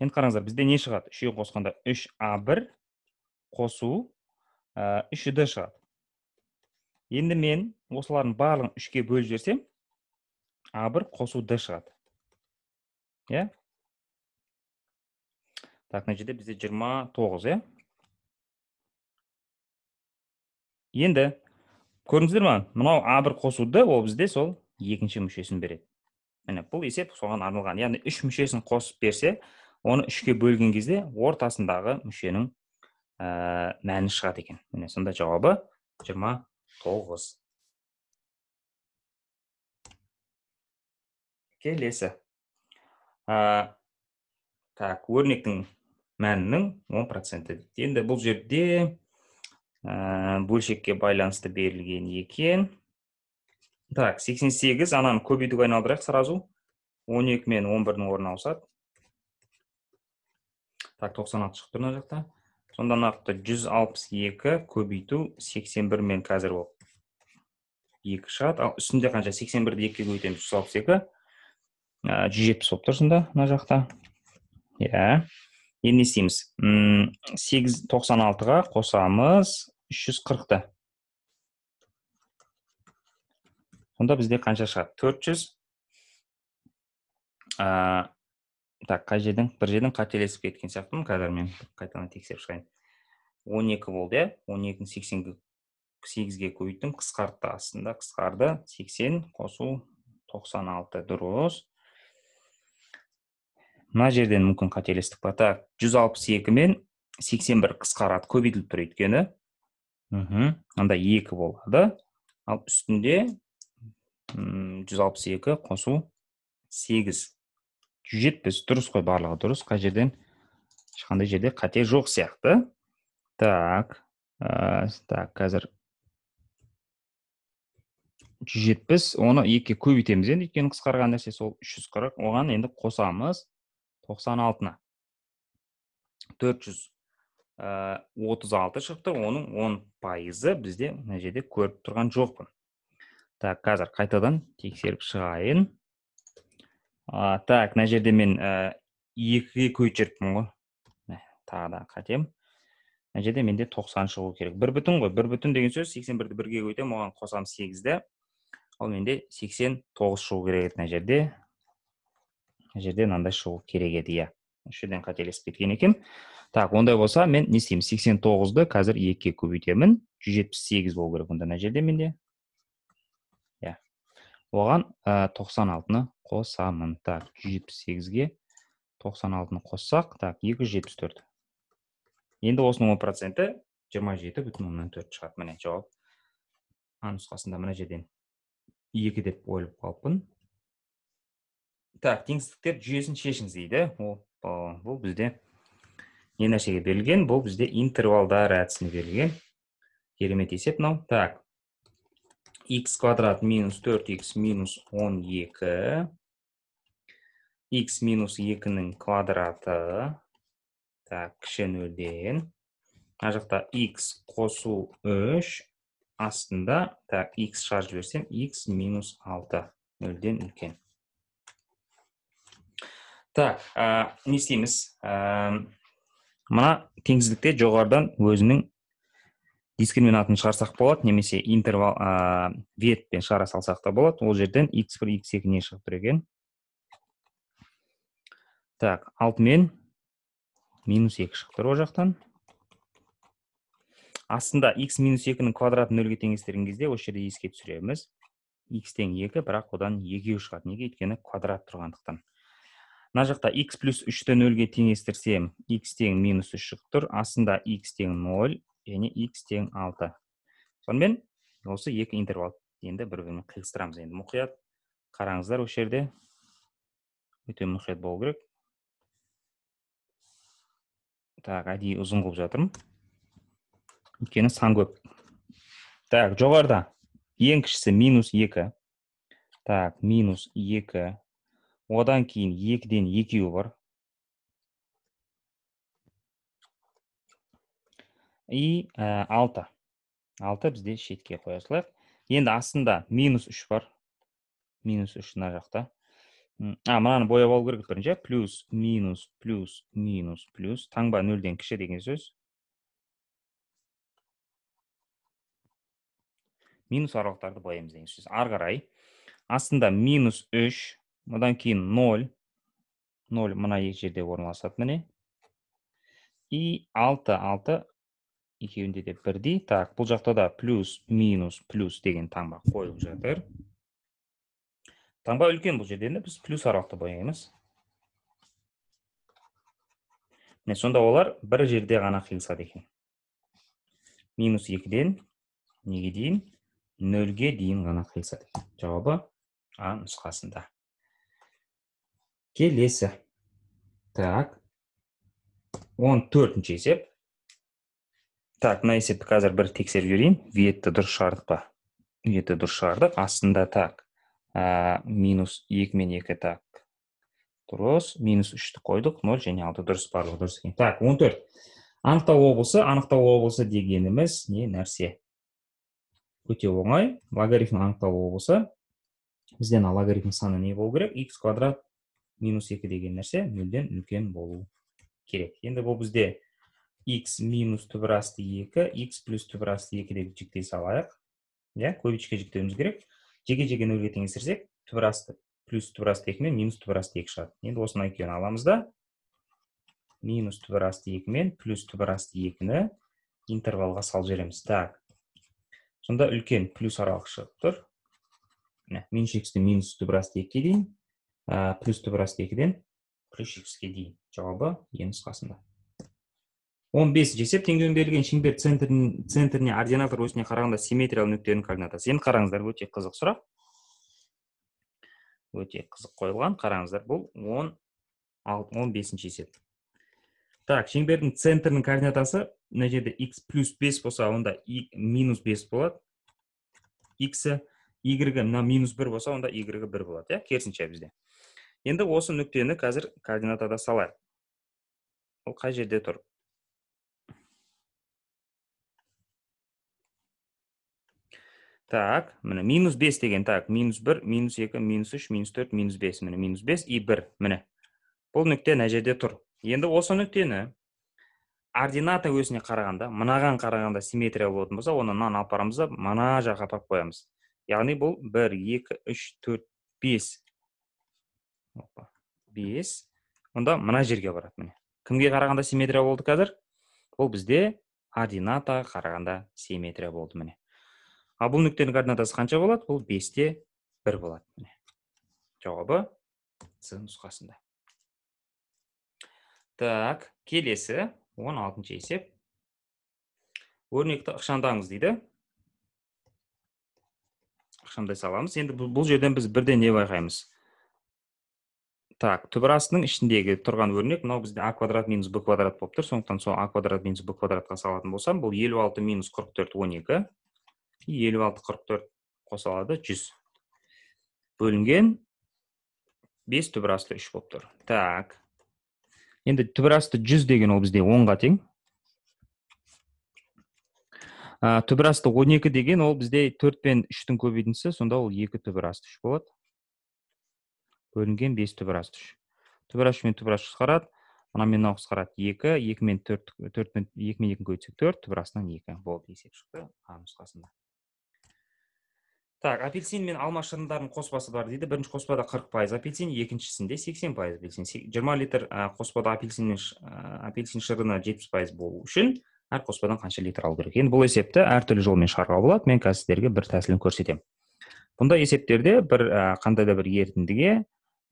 енді қараңыздар бізде не шығады үшеуін қосқанда үш а бір қосу ә, үш д шығады енді мен осылардың барлығын үшке бөліп жіберсем а бір қосу д шығады иә так мына бізде 29 иә енді көрдіңіздер ма мынау а бір қосу ол бізде сол екінші мүшесін береді міне бұл есеп соған арналған яғни үш мүшесін қосып берсе оны үшке бөлген кезде ортасындағы мүшенің ә, мәні шығады екен міне сонда жауабы 29 келесі ә, так өрнектің мәнінің он проценті енді бұл жерде ә, э, бөлшекке байланысты берілген екен так 88 ананы көбейтуге айналдырайық сразу 12 мен 11 бірдің орны ауысады так 96 шығып тұр мына жақта сонда нақты 162 көбейту 81 мен қазір ол екі шығады ал үстінде қанша 81-ді екіге көбейтеміз 162 жүз жетпіс болып тұр мына жақта иә енді не істейміз сегіз тоқсан алтыға қосамыз үш жүз қырықты сонда бізде қанша шығады 400. жүз так қай жердің бір жерден қателесіп кеткен сияқтымын қазір мен қайтадан тексеріп шығайын он екі болды иә он екіні сексенге сегізге көбейттім қысқартты астында қысқарды сексен қосу тоқсан алты дұрыс мына жерден мүмкін қателестік па так жүз алпыс екі мен сексен бір қысқарады көбейтіліп тұр өйткені мхм анда екі болады ал үстінде жүз алпыс екі қосу сегіз жүз жетпіс дұрыс қой барлығы дұрыс қай жерден ешқандай жерде қате жоқ сияқты так ә, так қазір жүз жетпіс оны екіге көбейтеміз енді өйткені қысқарған нәрсе сол үш жүз қырық оған енді қосамыз тоқсан алтыны төрт жүз э, отыз алты шығып оның он пайызы бізде мына жерде көріп тұрған жоқпын так қазір қайтадан тексеріп шығайын а, так мына жерде мен ә, э, екіге көйіп жіберіппін ғой тағы да қатем мына жерде менде тоқсан шығу керек бір бүтін ғой бір бүтін деген сөз сексен бірді бірге көбейтемін оған қосамын сегізді ал менде сексен тоғыз шығу керек еді мына жерде мына жерде мынандай шығу керек еді иә осы жерден қателесіп кеткен екен так ондай болса мен не істеймін сексен тоғызды қазір екіге көбейтемін жүз жетпіс сегіз болу керек онда мына жерде менде оған э, тоқсан алтыны қосамын так жүз жетпіс сегізге тоқсан алтыны қоссақ так екі жүз жетпіс төрт енді осының он проценті жиырма жеті бүтін оннан төрт шығады міне жауап а нұсқасында мына жерден екі деп ойлап қалыппын так теңсіздіктер жүйесін шешіңіз дейді опа бұл бізде не нәрсеге берілген бұл бізде интервалдар әдісіне берілген керемет есеп мынау так x квадрат минус 4x минус 12 x минус 2-нің квадраты так кіші нөлден ажықта жақта x қосу 3 астында так x шарж жіберсем x минус 6 нөлден үлкен так не істейміз мұна мына жоғардан өзінің дискриминатын шығарсақ болады немесе интервал ә, ветпен шығара салсақ та болады ол жерден x бір x екі не шығып тұр екен так алдымен минус екі шығып тұр ол жақтан астында x минус екінің квадратын нөлге теңестірген кезде осы жерде еске түсіреміз x тең екі бірақ одан екеу шығады неге өйткені квадрат тұрғандықтан мына жақта x плюс үшті нөлге теңестірсем x тең минус үш шығып тұр астында x тең ноль және x тең алты сонымен осы екі интервал енді бір бірімен қиыстырамыз енді мұқият қараңыздар осы жерде өте мұқият болу керек так әдейі ұзын қылып жатырмын өйткені сан көп так жоғарыда ең кішісі минус екі так минус екі одан кейін екіден екеуі бар и алты э, алты бізде шетке қоя салайық енді астында минус үш бар минус үш мына жақта а мынаны бояп алу керек бірінші плюс минус плюс минус плюс таңба нөлден кіші деген сөз минус аралықтарды бояймыз деген сөз ары қарай астында минус үш одан кейін ноль ноль мына екі жерде орналасады міне и алты алты екеуінде де бірдей так бұл жақта да плюс минус плюс деген таңба қойылып жатыр таңба үлкен бұл жерде енді біз плюс аралықты бояймыз міне сонда олар бір жерде ғана қиылысады екен минус екіден неге дейін нөлге дейін ғана қиылысады екен жауабы а нұсқасында келесі так он төртінші есеп так мына есепті қазір бір тексеріп жіберейін виетті дұрыс шығардық па виетті дұрыс шығардық астында так ә, минус екі мен екі так дұрыс минус үшті қойдық нөл және алты дұрыс барлығы дұрыс екен так он төрт анықтау облысы анықтау облысы дегеніміз не нәрсе өте оңай логарифм анықтау облысы бізден логарифм саны не болу керек x квадрат минус екі деген нәрсе нөлден үлкен болу керек енді бұл бізде x минус түбір асты 2, x плюс түбір 2 деп жіктей салайық. Иә, көбейтішке жіктеуіміз керек. Жеге-жеге нөлге теңестірсек, түбір асты плюс түбір 2 мен минус түбір 2 шығады. Енді осыны екеуін аламыз да минус түбір 2 мен плюс түбір асты 2-ні интервалға сал жереміз. Так. Сонда үлкен плюс аралық шығып тұр. Минус x-ті минус түбір асты 2 дейін, плюс түбір 2-ден плюс x-ке дейін. Жауабы е қасында он бесінші есеп теңдеуін берілген шеңбер центрін, центріне ординатор осіне қарағанда симметриялы нүктенің координатасы енді қараңыздар өте қызық сұрақ өте қызық қойылған қараңыздар бұл он он бесінші есеп так шеңбердің центрінің координатасы мына жерде x плюс бес болса онда минус бес болады x игрегі мына минус бір болса онда игрегі бір болады иә керісінше бізде енді осы нүктені қазір координатада салайық ол қай жерде тұр Так, мені мінус 5 деген, так, мінус 1, мінус 2, мінус 3, мінус 4, мінус 5, мені мінус 5 и 1, мені. Бұл нүкте нәжеде тұр. Енді осы нүктені ордината өзіне қарағанда, мұнаған қарағанда симметрия болатын бұлса, оны нан апарамызды, мұна жақа пақ қойамыз. Яғни бұл 1, 2, 3, 4, 5, 5, онда мұна жерге барады, мені. Кімге қарағанда симметрия болды қазір? Бұл бізде ардината қарағанда симметрия болды, мені. А бұл нүктенің координатасы қанша болады бұл бесте бір болады міне жауабы с нұсқасында так келесі 16 алтыншы есеп өрнекті ықшамдаңыз дейді ықшамдай саламыз енді бұл жерден біз бірден не байқаймыз так түбір ішіндегі тұрған өрнек мынау бізде а квадрат минус б квадрат болып тұр сондықтан сол а квадрат минус б квадратқа салатын болсам бұл елу алты минус қырық төрт 56-44 қосалады 100. Бөлінген 5 түбірасты үш болып тұр. Так. Енді түбірасты 100 деген ол бізде 10 қатен. Түбірасты 12 деген ол бізде 4 мен 3-тің көбейдіңсі, сонда ол 2 түбірасты 3 болады. Бөлінген 5 түбірасты 3. Түбірасты мен түбірасты қысқарады. Она мен науқыс қарады 2, 2 мен 4, 2 мен 2 көйтсек 4, түбір 2 болды есеп шықты қанұсқасында так апельсин мен алма шырындарының қоспасы бар дейді бірінші қоспада 40 пайыз апельсин екіншісінде 80 пайыз апельсин жиырма литр қоспада апельсин мен апельсин шырыны жетпіс пайыз болу үшін әр қоспадан қанша литр алу керек енді бұл есепті әртүрлі жолмен шығаруға болады мен қазір сіздерге бір тәсілін көрсетемін бұндай есептерде бір қандай да бір ерітіндіге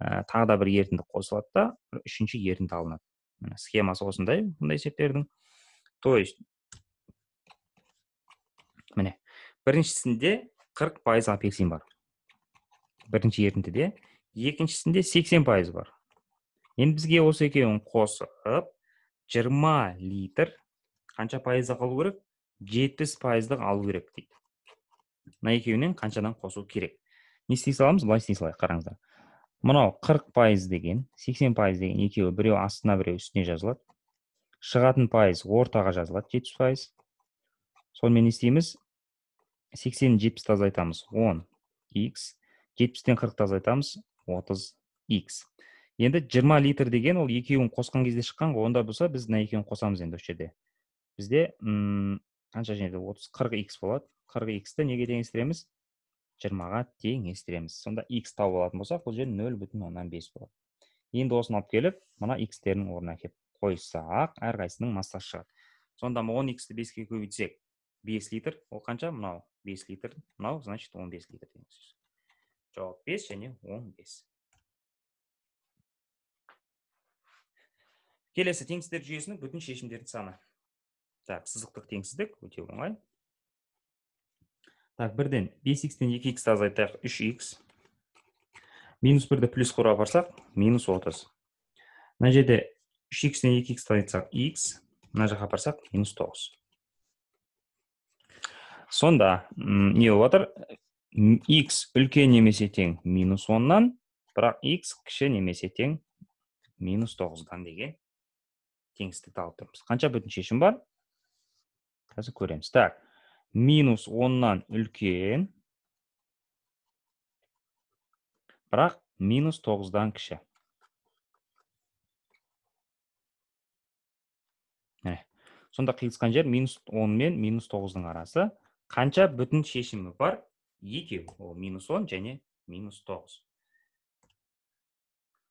тағы да бір ерітінді қосылады да үшінші ерітінді алынады міне схемасы осындай бұндай есептердің то есть міне біріншісінде қырық пайыз апельсин бар бірінші ерітіндіде екіншісінде сексен пайыз бар енді бізге осы екеуін қосып жиырма литр қанша пайыздық алу керек жетпіс пайыздық алу керек дейді мына екеуінен қаншадан қосу керек не істей саламыз былай істей салайық қараңыздар мынау қырық пайыз деген сексен пайыз деген екеуі біреу астына біреу үстіне жазылады шығатын пайыз ортаға жазылады жетпіс пайыз сонымен не істейміз 80-ден 70-ді айтамыз 10x, 70 тен 40-ді айтамыз 30x. Енді 20 литр деген ол 2 еуін қосқан кезде шыққан ғой, онда бұлса біз нәй екен қосамыз енді өшеде. Бізде қанша жәнеде 30-40x болады, 40x-ті неге тең естіреміз? 20-ға тең естіреміз. Сонда x тау болады мұлса, қол жән 0 бүтін онан 5 болады. Енді осын алып келіп, мұна x-терінің орнына кеп қойсақ, әрғайсының массаж шығады. Сонда мұғын x-ті 5-ке көбетсек, 5 литр, ол қанша мұналық? 5 литр мынау значит 15 литр деген сөз жауап бес және 15. келесі теңсіздер жүйесінің бүтін шешімдерінің саны так сызықтық теңсіздік өте оңай так бірден 5х-тен 2 х азайтайық 3х минус 1-ді плюс қора апарсақ минус 30. мына жерде 3х-тен 2х-ті азайтсақ х мына жаққа апарсақ минус 9 сонда не болып жатыр x үлкен немесе тең минус оннан бірақ x кіші немесе тең минус тоғыздан деген теңістікті алып тұрмыз қанша бүтін шешім бар қазір көреміз так минус оннан үлкен бірақ минус тоғыздан кіші міне сонда қиылысқан жер минус он мен минус тоғыздың арасы қанша бүтін шешімі бар екеу ол минус он және минус тоғыз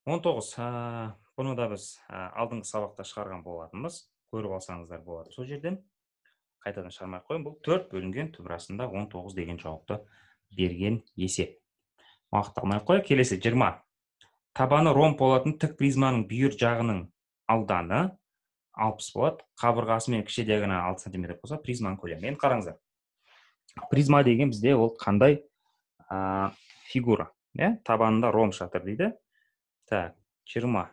он тоғыз бұны да біз алдыңғы сабақта шығарған болатынбыз көріп алсаңыздар болады сол жерден қайтадан шығармай ақ қояйын бұл төрт бөлінген түбірасында он тоғыз деген жауапты берген есеп уақыт ақ қояйық келесі жиырма табаны ромб болатын тік призманың бүйір жағының ауданы алпыс болады қабырғасы мен кіші диагоналы алты сантиметр болса призманың көлемі енді қараңыздар призма деген бізде ол қандай ә, фигура иә табанында ром жатыр дейді так жиырма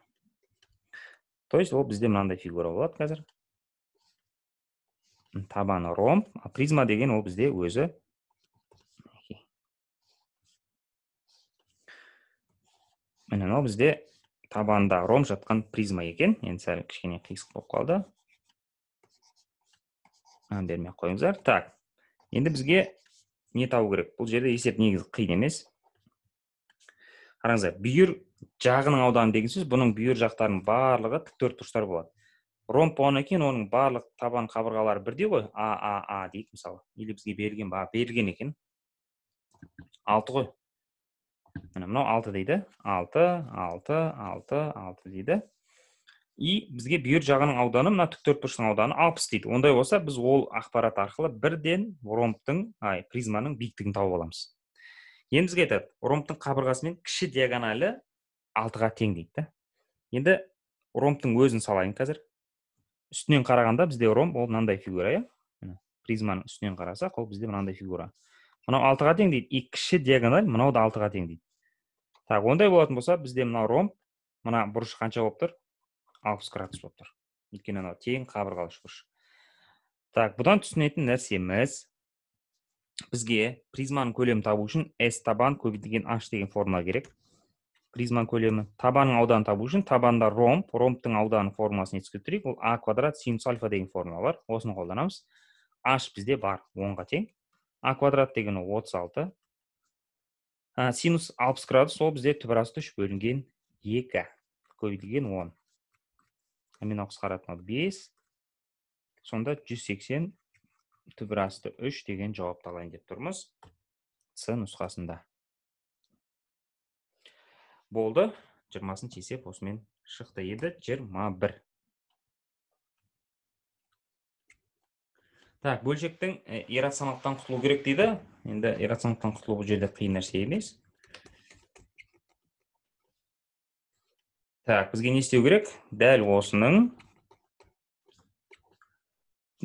то есть ол бізде мынандай фигура болады қазір табаны ромб призма деген ол бізде өзі міне мынау бізде табанында ром жатқан призма екен енді сәл кішкене қисық болып қалды бермей ақ қойыңыздар так енді бізге не табу керек бұл жерде есеп негізі қиын емес қараңыздар бүйір жағының ауданы деген сөз бұның бүйір жақтарының барлығы тік төрт болады ромб болғаннан кейін оның барлық табан қабырғалары бірдей ғой а а а дейік мысалы или бізге берілген ба берілген екен алты ғой міне мынау алты дейді алты алты алты алты дейді и бізге бүйір жағының ауданы мына тік төртбұрыштың ауданы алпыс дейді ондай болса біз ол ақпарат арқылы бірден ромбтың ай призманың биіктігін тауып аламыз енді бізге айтады ромбтың мен кіші диагоналі алтыға тең дейді да енді ромбтың өзін салайын қазір үстінен қарағанда бізде ромб ол мынандай фигура иә призманың үстінен қарасақ ол бізде мынандай фигура мынау алтыға тең дейді и кіші диагональ мынау да алтыға тең дейді так ондай болатын болса бізде мынау ромб мына бұрыш қанша болып тұр алпыс градус болып тұр өйткені анау тең қабырғалы үшбұрыш так бұдан түсінетін нәрсеміз бізге призманың көлемін табу үшін s табан көбейтілген h деген формула керек призманың көлемі табанның ауданын табу үшін табанда ромб ромбтың ауданын формуласын еске түсірейік ол а квадрат синус альфа деген формула бар осыны қолданамыз h бізде бар онға тең а квадрат деген ол отыз алты синус алпыс градус ол бізде түбір асты үш бөлінген екі көбейтілген он мынау қысқаратын ол бес сонда 180 түбір асты 3 деген жауапты алайын деп тұрмыз с нұсқасында болды 20-сын тесеп осымен шықты еді бір. так бөлшектің э, иррационалдықтан құтылу керек дейді енді иррационалдықтан құтылу бұл жерде қиын нәрсе емес так бізге не істеу керек дәл осының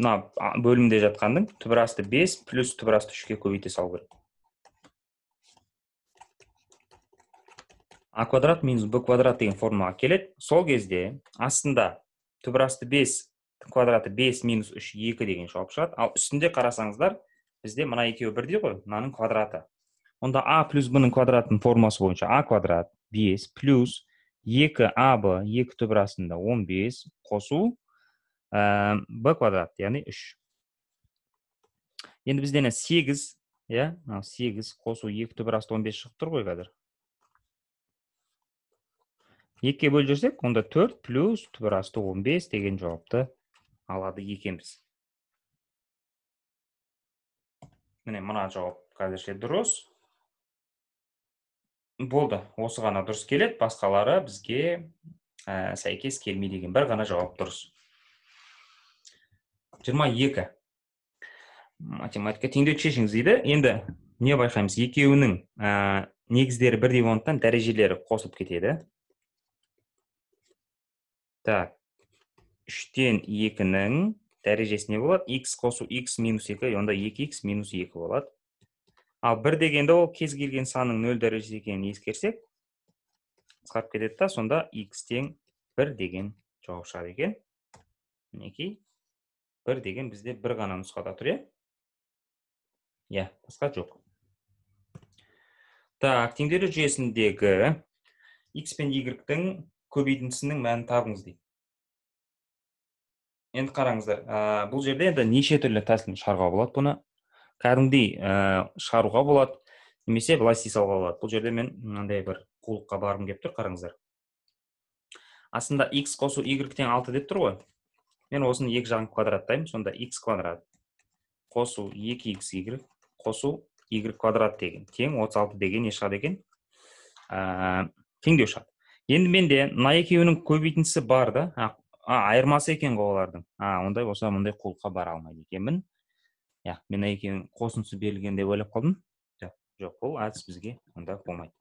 мына бөлімде жатқандың түбірасты 5 плюс түбірасты үшке көбейте салу керек а квадрат минус б квадрат деген формула келеді сол кезде астында түбірасты 5 квадраты 5 минус 3 2 деген жауап шығады ал үстінде қарасаңыздар бізде мына екеуі бірдей ғой мынаның квадраты онда а плюс б квадратының формуласы бойынша а квадрат 5 плюс екі а б екі түбір астында он бес қосу ә, б квадрат яғни үш енді бізде ана сегіз иә мынау сегіз қосу екі түбір асты он бес шығып тұр ғой қазір екіге бөліп жіберсек онда төрт плюс түбір асты он бес деген жауапты алады екенбіз міне мына жауап қазірше дұрыс болды осы ғана дұрыс келеді басқалары бізге ә, сәйкес келмейді деген бір ғана жауап дұрыс 22 математика теңдеуді шешіңіз дейді енді не байқаймыз екеуінің ә, негіздері бірдей болғандықтан дәрежелері қосылып кетеді так үштен екінің дәрежесі не болады x қосу x минус екі онда екі x минус екі болады ал бір дегенде ол кез келген санның нөл дәрежі екенін ескерсек қысқарып кетеді да сонда x тең бір деген жауап шығады екен мінекей бір деген бізде бір ғана нұсқада тұр иә иә басқа жоқ так теңдеулер жүйесіндегі x пен y-тің көбейтіндісінің мәнін табыңыз дейді енді қараңыздар бұл жерде енді неше түрлі тәсілін шығаруға болады бұны кәдімгідей ә, шығаруға болады немесе былай істей салуға болады бұл жерде мен мынандай бір қулыққа барғым келіп тұр қараңыздар астында x қосу y тең алты деп тұр ғой мен осыны екі жағын квадраттаймын сонда x квадрат қосу екі икс y қосу y квадрат деген тең отыз алты деген не шығады екен ә, теңдеу шығады енді менде мына екеуінің көбейтіндісі бар да айырмасы екен ғой олардың а ондай болса мындай қулыққа бара алмайды екенмін иә мен екеуінің қосындысы берілген деп ойлап қалдым жоқ бұл әдіс бізге онда болмайды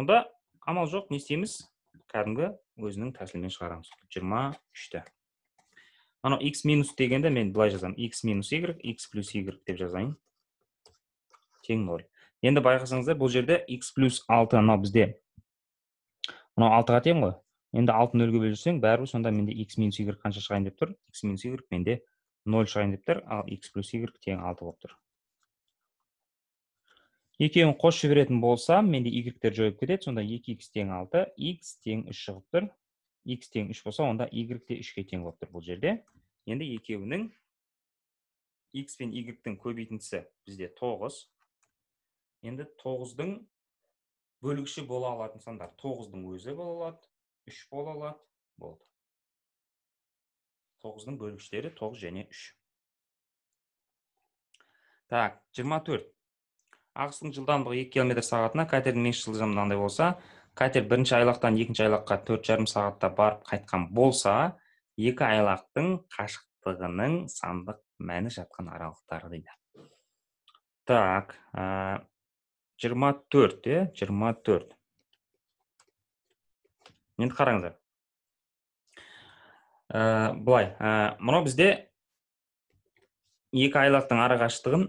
онда амал жоқ не істейміз кәдімгі өзінің тәсілімен шығарамыз жиырма үшті анау x минус дегенде мен былай жазамын x минус y x плюс y деп жазайын тең нөл енді байқасаңыздар бұл жерде x плюс алты анау бізде мынау алтыға тең ғой енді алты нөлге бөлсең бәрібір сонда менде x минус y қанша шығайын деп тұр x минус y менде 0 шығайын дептір, ал x плюс y тең алты болып тұр екеуін қосып жіберетін болсам менде y y-тер жойып кетеді сонда 2x тең 6 x тең 3 шығып тұр x тең 3 болса онда y де 3-ке тең болып тұр бұл жерде енді екеуінің x пен y-тің көбейтіндісі бізде 9 енді 9-дың бөлікші бола алатын сандар 9-дың өзі бола алады 3 бола алады болды 9 дың бөліпшілері 9 және 3. Так, 24. Ағысының жылдан бұғы 2 км сағатына, қатер менші жылы жамынан болса, қатер 1-ші айлақтан 2-ші айлаққа 4 жарым сағатта барып қайтқан болса, 2 айлақтың қашықтығының сандық мәні жатқан аралықтары дейді. Так, 24-те, 24. Енді қаранызды? ә, былай ә, мынау бізде екі айлақтың арақашықтығын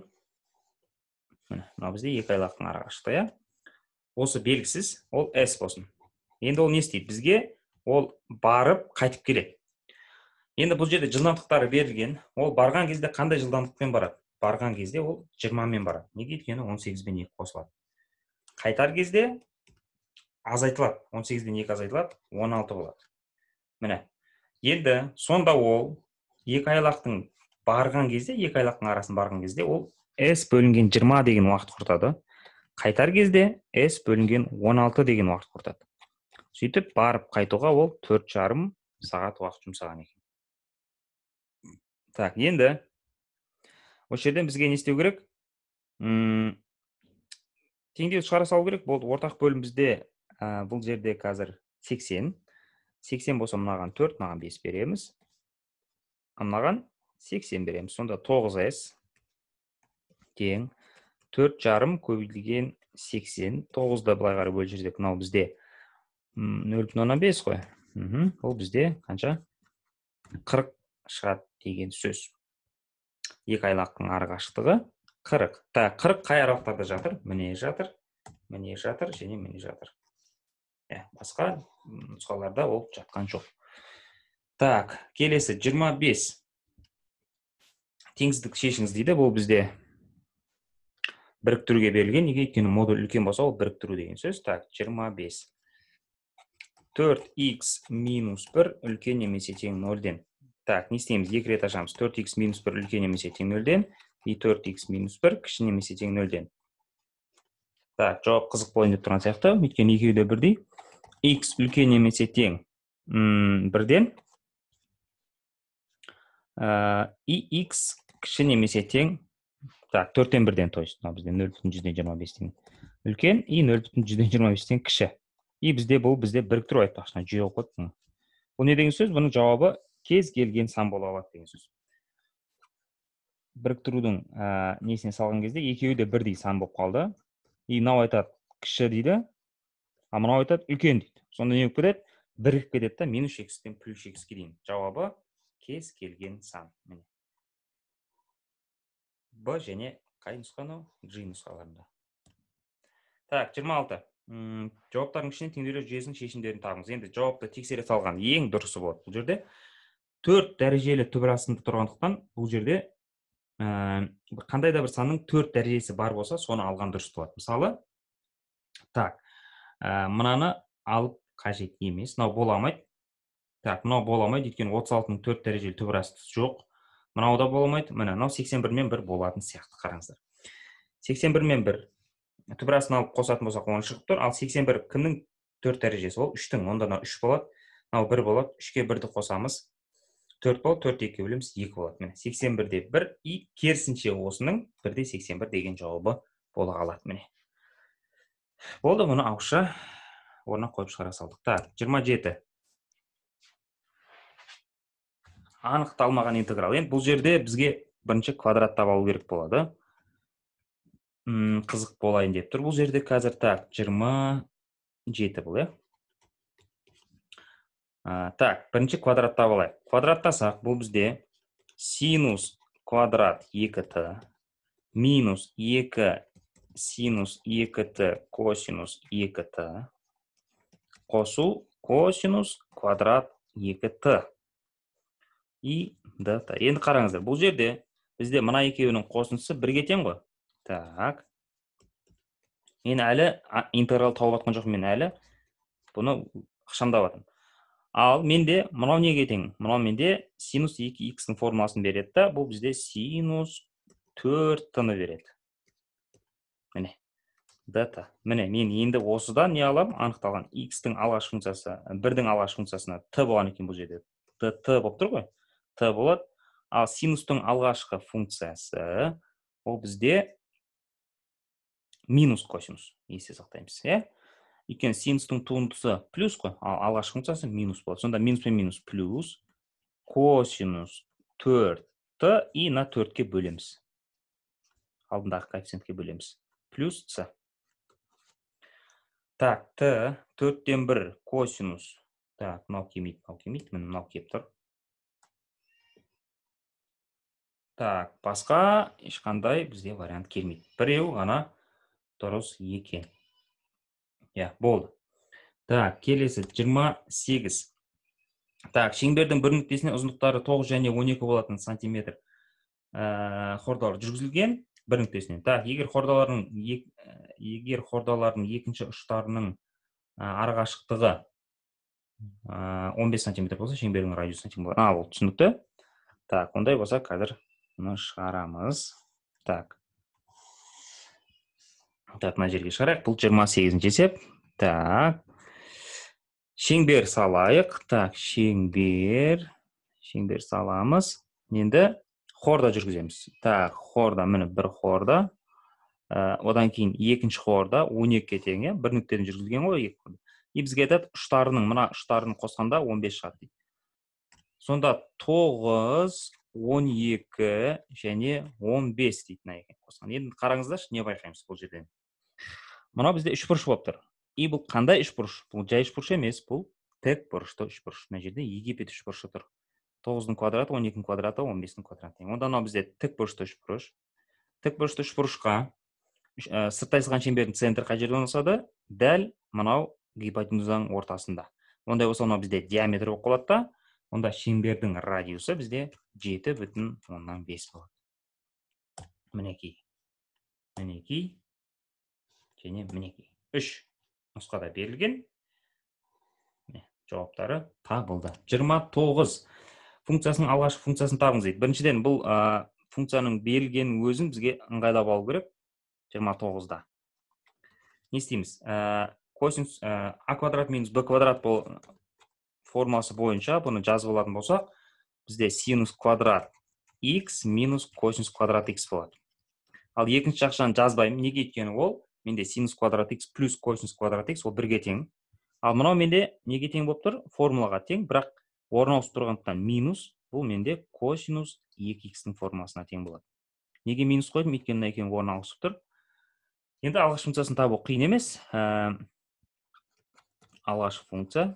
мынау бізде екі айлақтың арақашықтығы иә осы белгісіз ол s болсын енді ол не істейді бізге ол барып қайтып келеді енді бұл жерде жылдамдықтары берілген ол барған кезде қандай жылдамдықпен барады барған кезде ол жиырмамен барады неге өйткені он бен екі қосылады қайтар кезде азайтылады он сегізден екі азайтылады он алты болады міне енді сонда ол екі айлақтың барған кезде екі айлақтың арасын барған кезде ол с бөлінген 20 деген уақыт құртады қайтар кезде S бөлінген 16 деген уақыт құртады сөйтіп барып қайтуға ол төрт жарым сағат уақыт жұмсаған екен так енді осы жерден бізге не істеу керек теңдеуді теңдеу шығара салу керек болды ортақ бөлім бізде бұл жерде қазір 80 80 болса мынаған 4, мынаған 5 береміз. Мынаған 80 береміз. Сонда 9S тең 4,5 көбейтілген 80. 9 да былай қарай бөлсек, мынау бізде 0.5 қой. Мм, бұл бізде қанша? 40 шығады деген сөз. Екі айлақтың ары 40. Та 40 қай аралықтарда жатыр? Міне жатыр. Міне жатыр және міне жатыр иә э, басқа нұсқаларда ол жатқан жоқ так келесі 25 теңсіздік шешіңіз дейді бұл бізде біріктіруге берілген неге өйткені модуль үлкен болса ол біріктіру деген сөз так 25 4x минус 1 үлкен немесе тең нөлден так не істейміз екі рет ашамыз 4x минус 1 үлкен немесе тең нөлден и 4x минус 1 кіші немесе тең нөлден так жауап қызық болайын деп тұрған сияқты өйткені екеуі де бірдей x үлкен немесе тең м бірден э, и x кіші немесе тең так төрттен бірден то есть мынау бізде нөл бүтін жүзден жиырма бестен үлкен и нөл бүтін жүзден жиырма бестен кіші и бізде бұл бізде біріктіру мына жүйе қылып қойдық бұл не деген сөз бұның жауабы кез келген сан бола алады деген сөз біріктірудің ә, несіне салған кезде екеуі де бірдей сан болып қалды и мынау айтады кіші дейді а мынау айтады үлкен дейді сонда не болып кетеді бірігіп кетеді да минус x плюс x дейін жауабы кез келген сан міне б және қай нұсқа мынау g нұсқаларында так 26 алты жауаптардың ішінен теңдеулер жүйесінің шешімдерін табыңыз енді жауапты тексере салған ең дұрысы болады бұл жерде төрт дәрежелі түбір астында тұрғандықтан бұл жерде Э, қандай да бір санның төрт дәрежесі бар болса соны алған дұрыс болады мысалы так ә, мынаны алып қажет емес мынау бола алмайды так мынау бола алмайды өйткені отыз алтының төрт дәрежелі түбірасты жоқ мынау да бола алмайды міне мынау сексен бірмен бір болатын сияқты қараңыздар сексен бірмен бір түбірасын алып қосатын болсақ он шығып тұр ал сексен бір кімнің төрт дәрежесі ол үштің онда мынау үш болады мынау бір болады үшке бірді қосамыз төрт болады төрт екіге бөлеміз екі болады міне сексен бірде бір и керісінше осының бір де сексен бір деген жауабы бола қалады міне болды бұны ауызша орнына қойып шығара салдық так жиырма жеті анықталмаған интеграл енді бұл жерде бізге бірінші квадрат таба алу керек болады қызық болайын деп тұр бұл жерде қазір так жиырма жеті бұл иә так бірінші квадраттап алайық квадраттасақ бұл бізде синус квадрат 2t минус 2 синус 2t косинус 2t қосу косинус квадрат 2t и дт енді қараңыздар бұл жерде бізде мына екеуінің қосындысы бірге тең ғой так мен әлі интеграл тауып жатқан жоқпын мен әлі бұны ықшамдап жатырмын ал менде мынау неге тең мынау менде синус 2 х формуласын береді да бұл бізде синус 4 т ны береді міне дт міне мен енді осыдан не аламын анықталған x-тің алғашқы функциясы бірдің алғашқы функциясына т болған екен бұл жерде т болып тұр ғой т болады ал синустың алғашқы функциясы ол бізде минус косинус есте сақтаймыз иә өйткені синустың туындысы плюс қой ал алғашқы функциясы минус болады сонда минус пен минус плюс косинус төртті и мына төртке бөлеміз алдындағы коэффициентке бөлеміз плюс с так т төрттен бір косинус так мынау келмейді мынау келмейді міне мынау келіп тұр так басқа ешқандай бізде вариант келмейді біреу ғана дұрыс екен иә болды так келесі 28 так шеңбердің бір нүктесіне ұзындықтары 9 және 12 болатын сантиметр ә, хордалар жүргізілген бір нүктесінен так егер хордалардың э, егер хордалардың екінші ұштарының ә, ара 15 сантиметр болса шеңбердің радиусы тең болады а ол түсінікті так ондай болса қазір мұны шығарамыз так E так мына жерге шығарайық бұл жиырма сегізінші есеп так шеңбер салайық так шеңбер шеңбер саламыз енді хорда жүргіземіз так хорда міне бір хорда э, одан кейін екінші хорда он екіге тең иә бір нүктеден жүргізген ғой екі и бізге айтады ұштарының мына ұштарын қосқанда 15 шығады дейді сонда 9, 12 және 15 дейді мына екен қосқан енді қараңыздаршы не байқаймыз бұл жерден мынау бізде үшбұрыш болып тұр и бұл қандай үшбұрыш бұл жай үшбұрыш емес бұл тік бұрышты үшбұрыш мына жерде египет үшбұрышы тұр тоғыздың квадраты он екінің квадраты он бестің квадраты онда мынау бізде тік бұрышты бұрыш тік бұрышты үшбұрышқа ә, сырттай сызған шеңбердің центрі қай жерде орналасады дәл мынау гипотенузаның ортасында ондай болса мынау бізде диаметр болып қалады да онда шеңбердің радиусы бізде жеті бүтін оннан бес болады мінекей мінекей және мінекей үш нұсқада берілген жауаптары табылды 29 функциясының алғашқы функциясын табыңыз дейді біріншіден бұл ә, функцияның берілген өзін бізге ыңғайлап алу керек 29-да не істейміз ә, косинус а квадрат минус б квадрат бол, формасы бойынша бұны жазып алатын болсақ бізде синус квадрат x минус косинус квадрат x болады ал екінші жақшаны жазбаймын неге өйткені ол менде синус квадрат х плюс косинус квадрат х ол бірге тең ал мынау менде неге тең болып тұр формулаға тең бірақ орын ауысып тұрғандықтан минус бұл менде косинус екі икстің формасына тең болады неге минус қойдым өйткені мына екеуінің орны ауысып тұр енді алғашқы функциясын табу қиын емес ә, алғашқы функция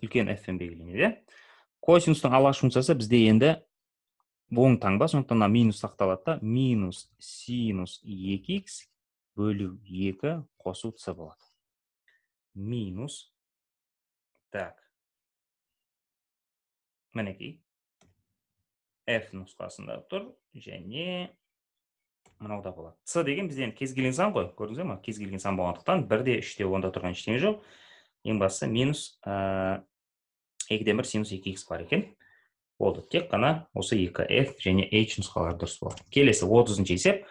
үлкен f пен белгіленеді иә косинустың алғашқы функциясы бізде енді оң таңба сондықтан мына минус сақталады да минус синус екі х бөлу екі қосу с болады минус так мінекей f нұсқасында тұр және да болады c деген бізде енді кез келген сан ғой көрдіңіздер ма кез келген сан болғандықтан бірде үште онда тұрған ештеңе жоқ ең бастысы минус э, екіден бір синус екі x бар екен болды тек қана осы екі f және h нұсқалары дұрыс болады келесі отызыншы есеп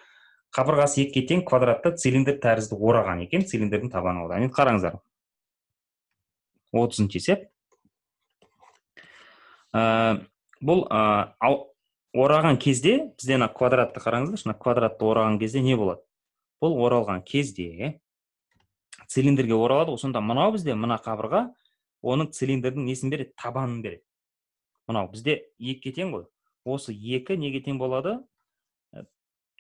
қабырғасы екіге тең квадратты цилиндр тәрізді ораған екен цилиндрдің табаны одан енді қараңыздар отызыншы есеп ә, бұл ә, ал, ораған кезде бізде мына квадратты қараңыздаршы мына квадратты ораған кезде не болады бұл оралған кезде цилиндрге оралады ғой сонда мынау бізде мына қабырға оның цилиндрдің несін береді табанын береді мынау бізде екіге тең ғой осы екі неге тең болады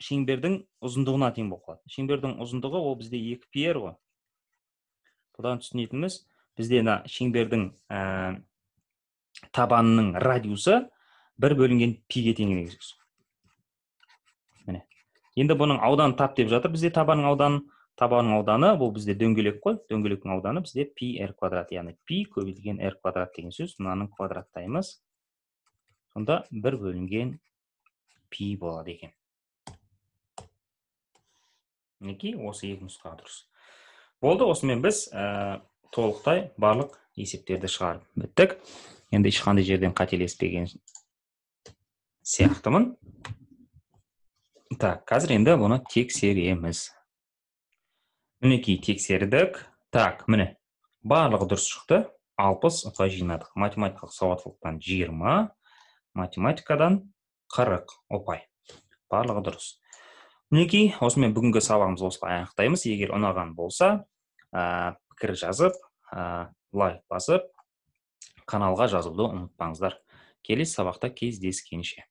шеңбердің ұзындығына тең болып қалады шеңбердің ұзындығы ол бізде екі пиер ғой бұдан түсінетініміз бізде мына шеңбердің ә, табанының радиусы бір бөлінген пиге тең негізі міне енді бұның ауданын тап деп жатыр бізде табанның ауданы табанның ауданы бұл бізде дөңгелек қой дөңгелектің ауданы бізде пи р квадрат яғни пи көбейтілген р квадрат деген сөз мынаның квадраттаймыз сонда бір бөлінген пи болады екен мінекей осы екі нұсқа дұрыс болды осымен біз ә, толықтай барлық есептерді шығарып біттік енді ешқандай жерден қателеспеген сияқтымын так қазір енді бұны тексереміз мінекей тексердік так міне барлығы дұрыс шықты алпыс ұпай жинадық математикалық сауаттылықтан жиырма математикадан қырық ұпай барлығы дұрыс мінекей осымен бүгінгі сабағымызды осылай аяқтаймыз егер ұнаған болса ә, пікір жазып ә, лайк басып каналға жазуды ұмытпаңыздар келесі сабақта кездескенше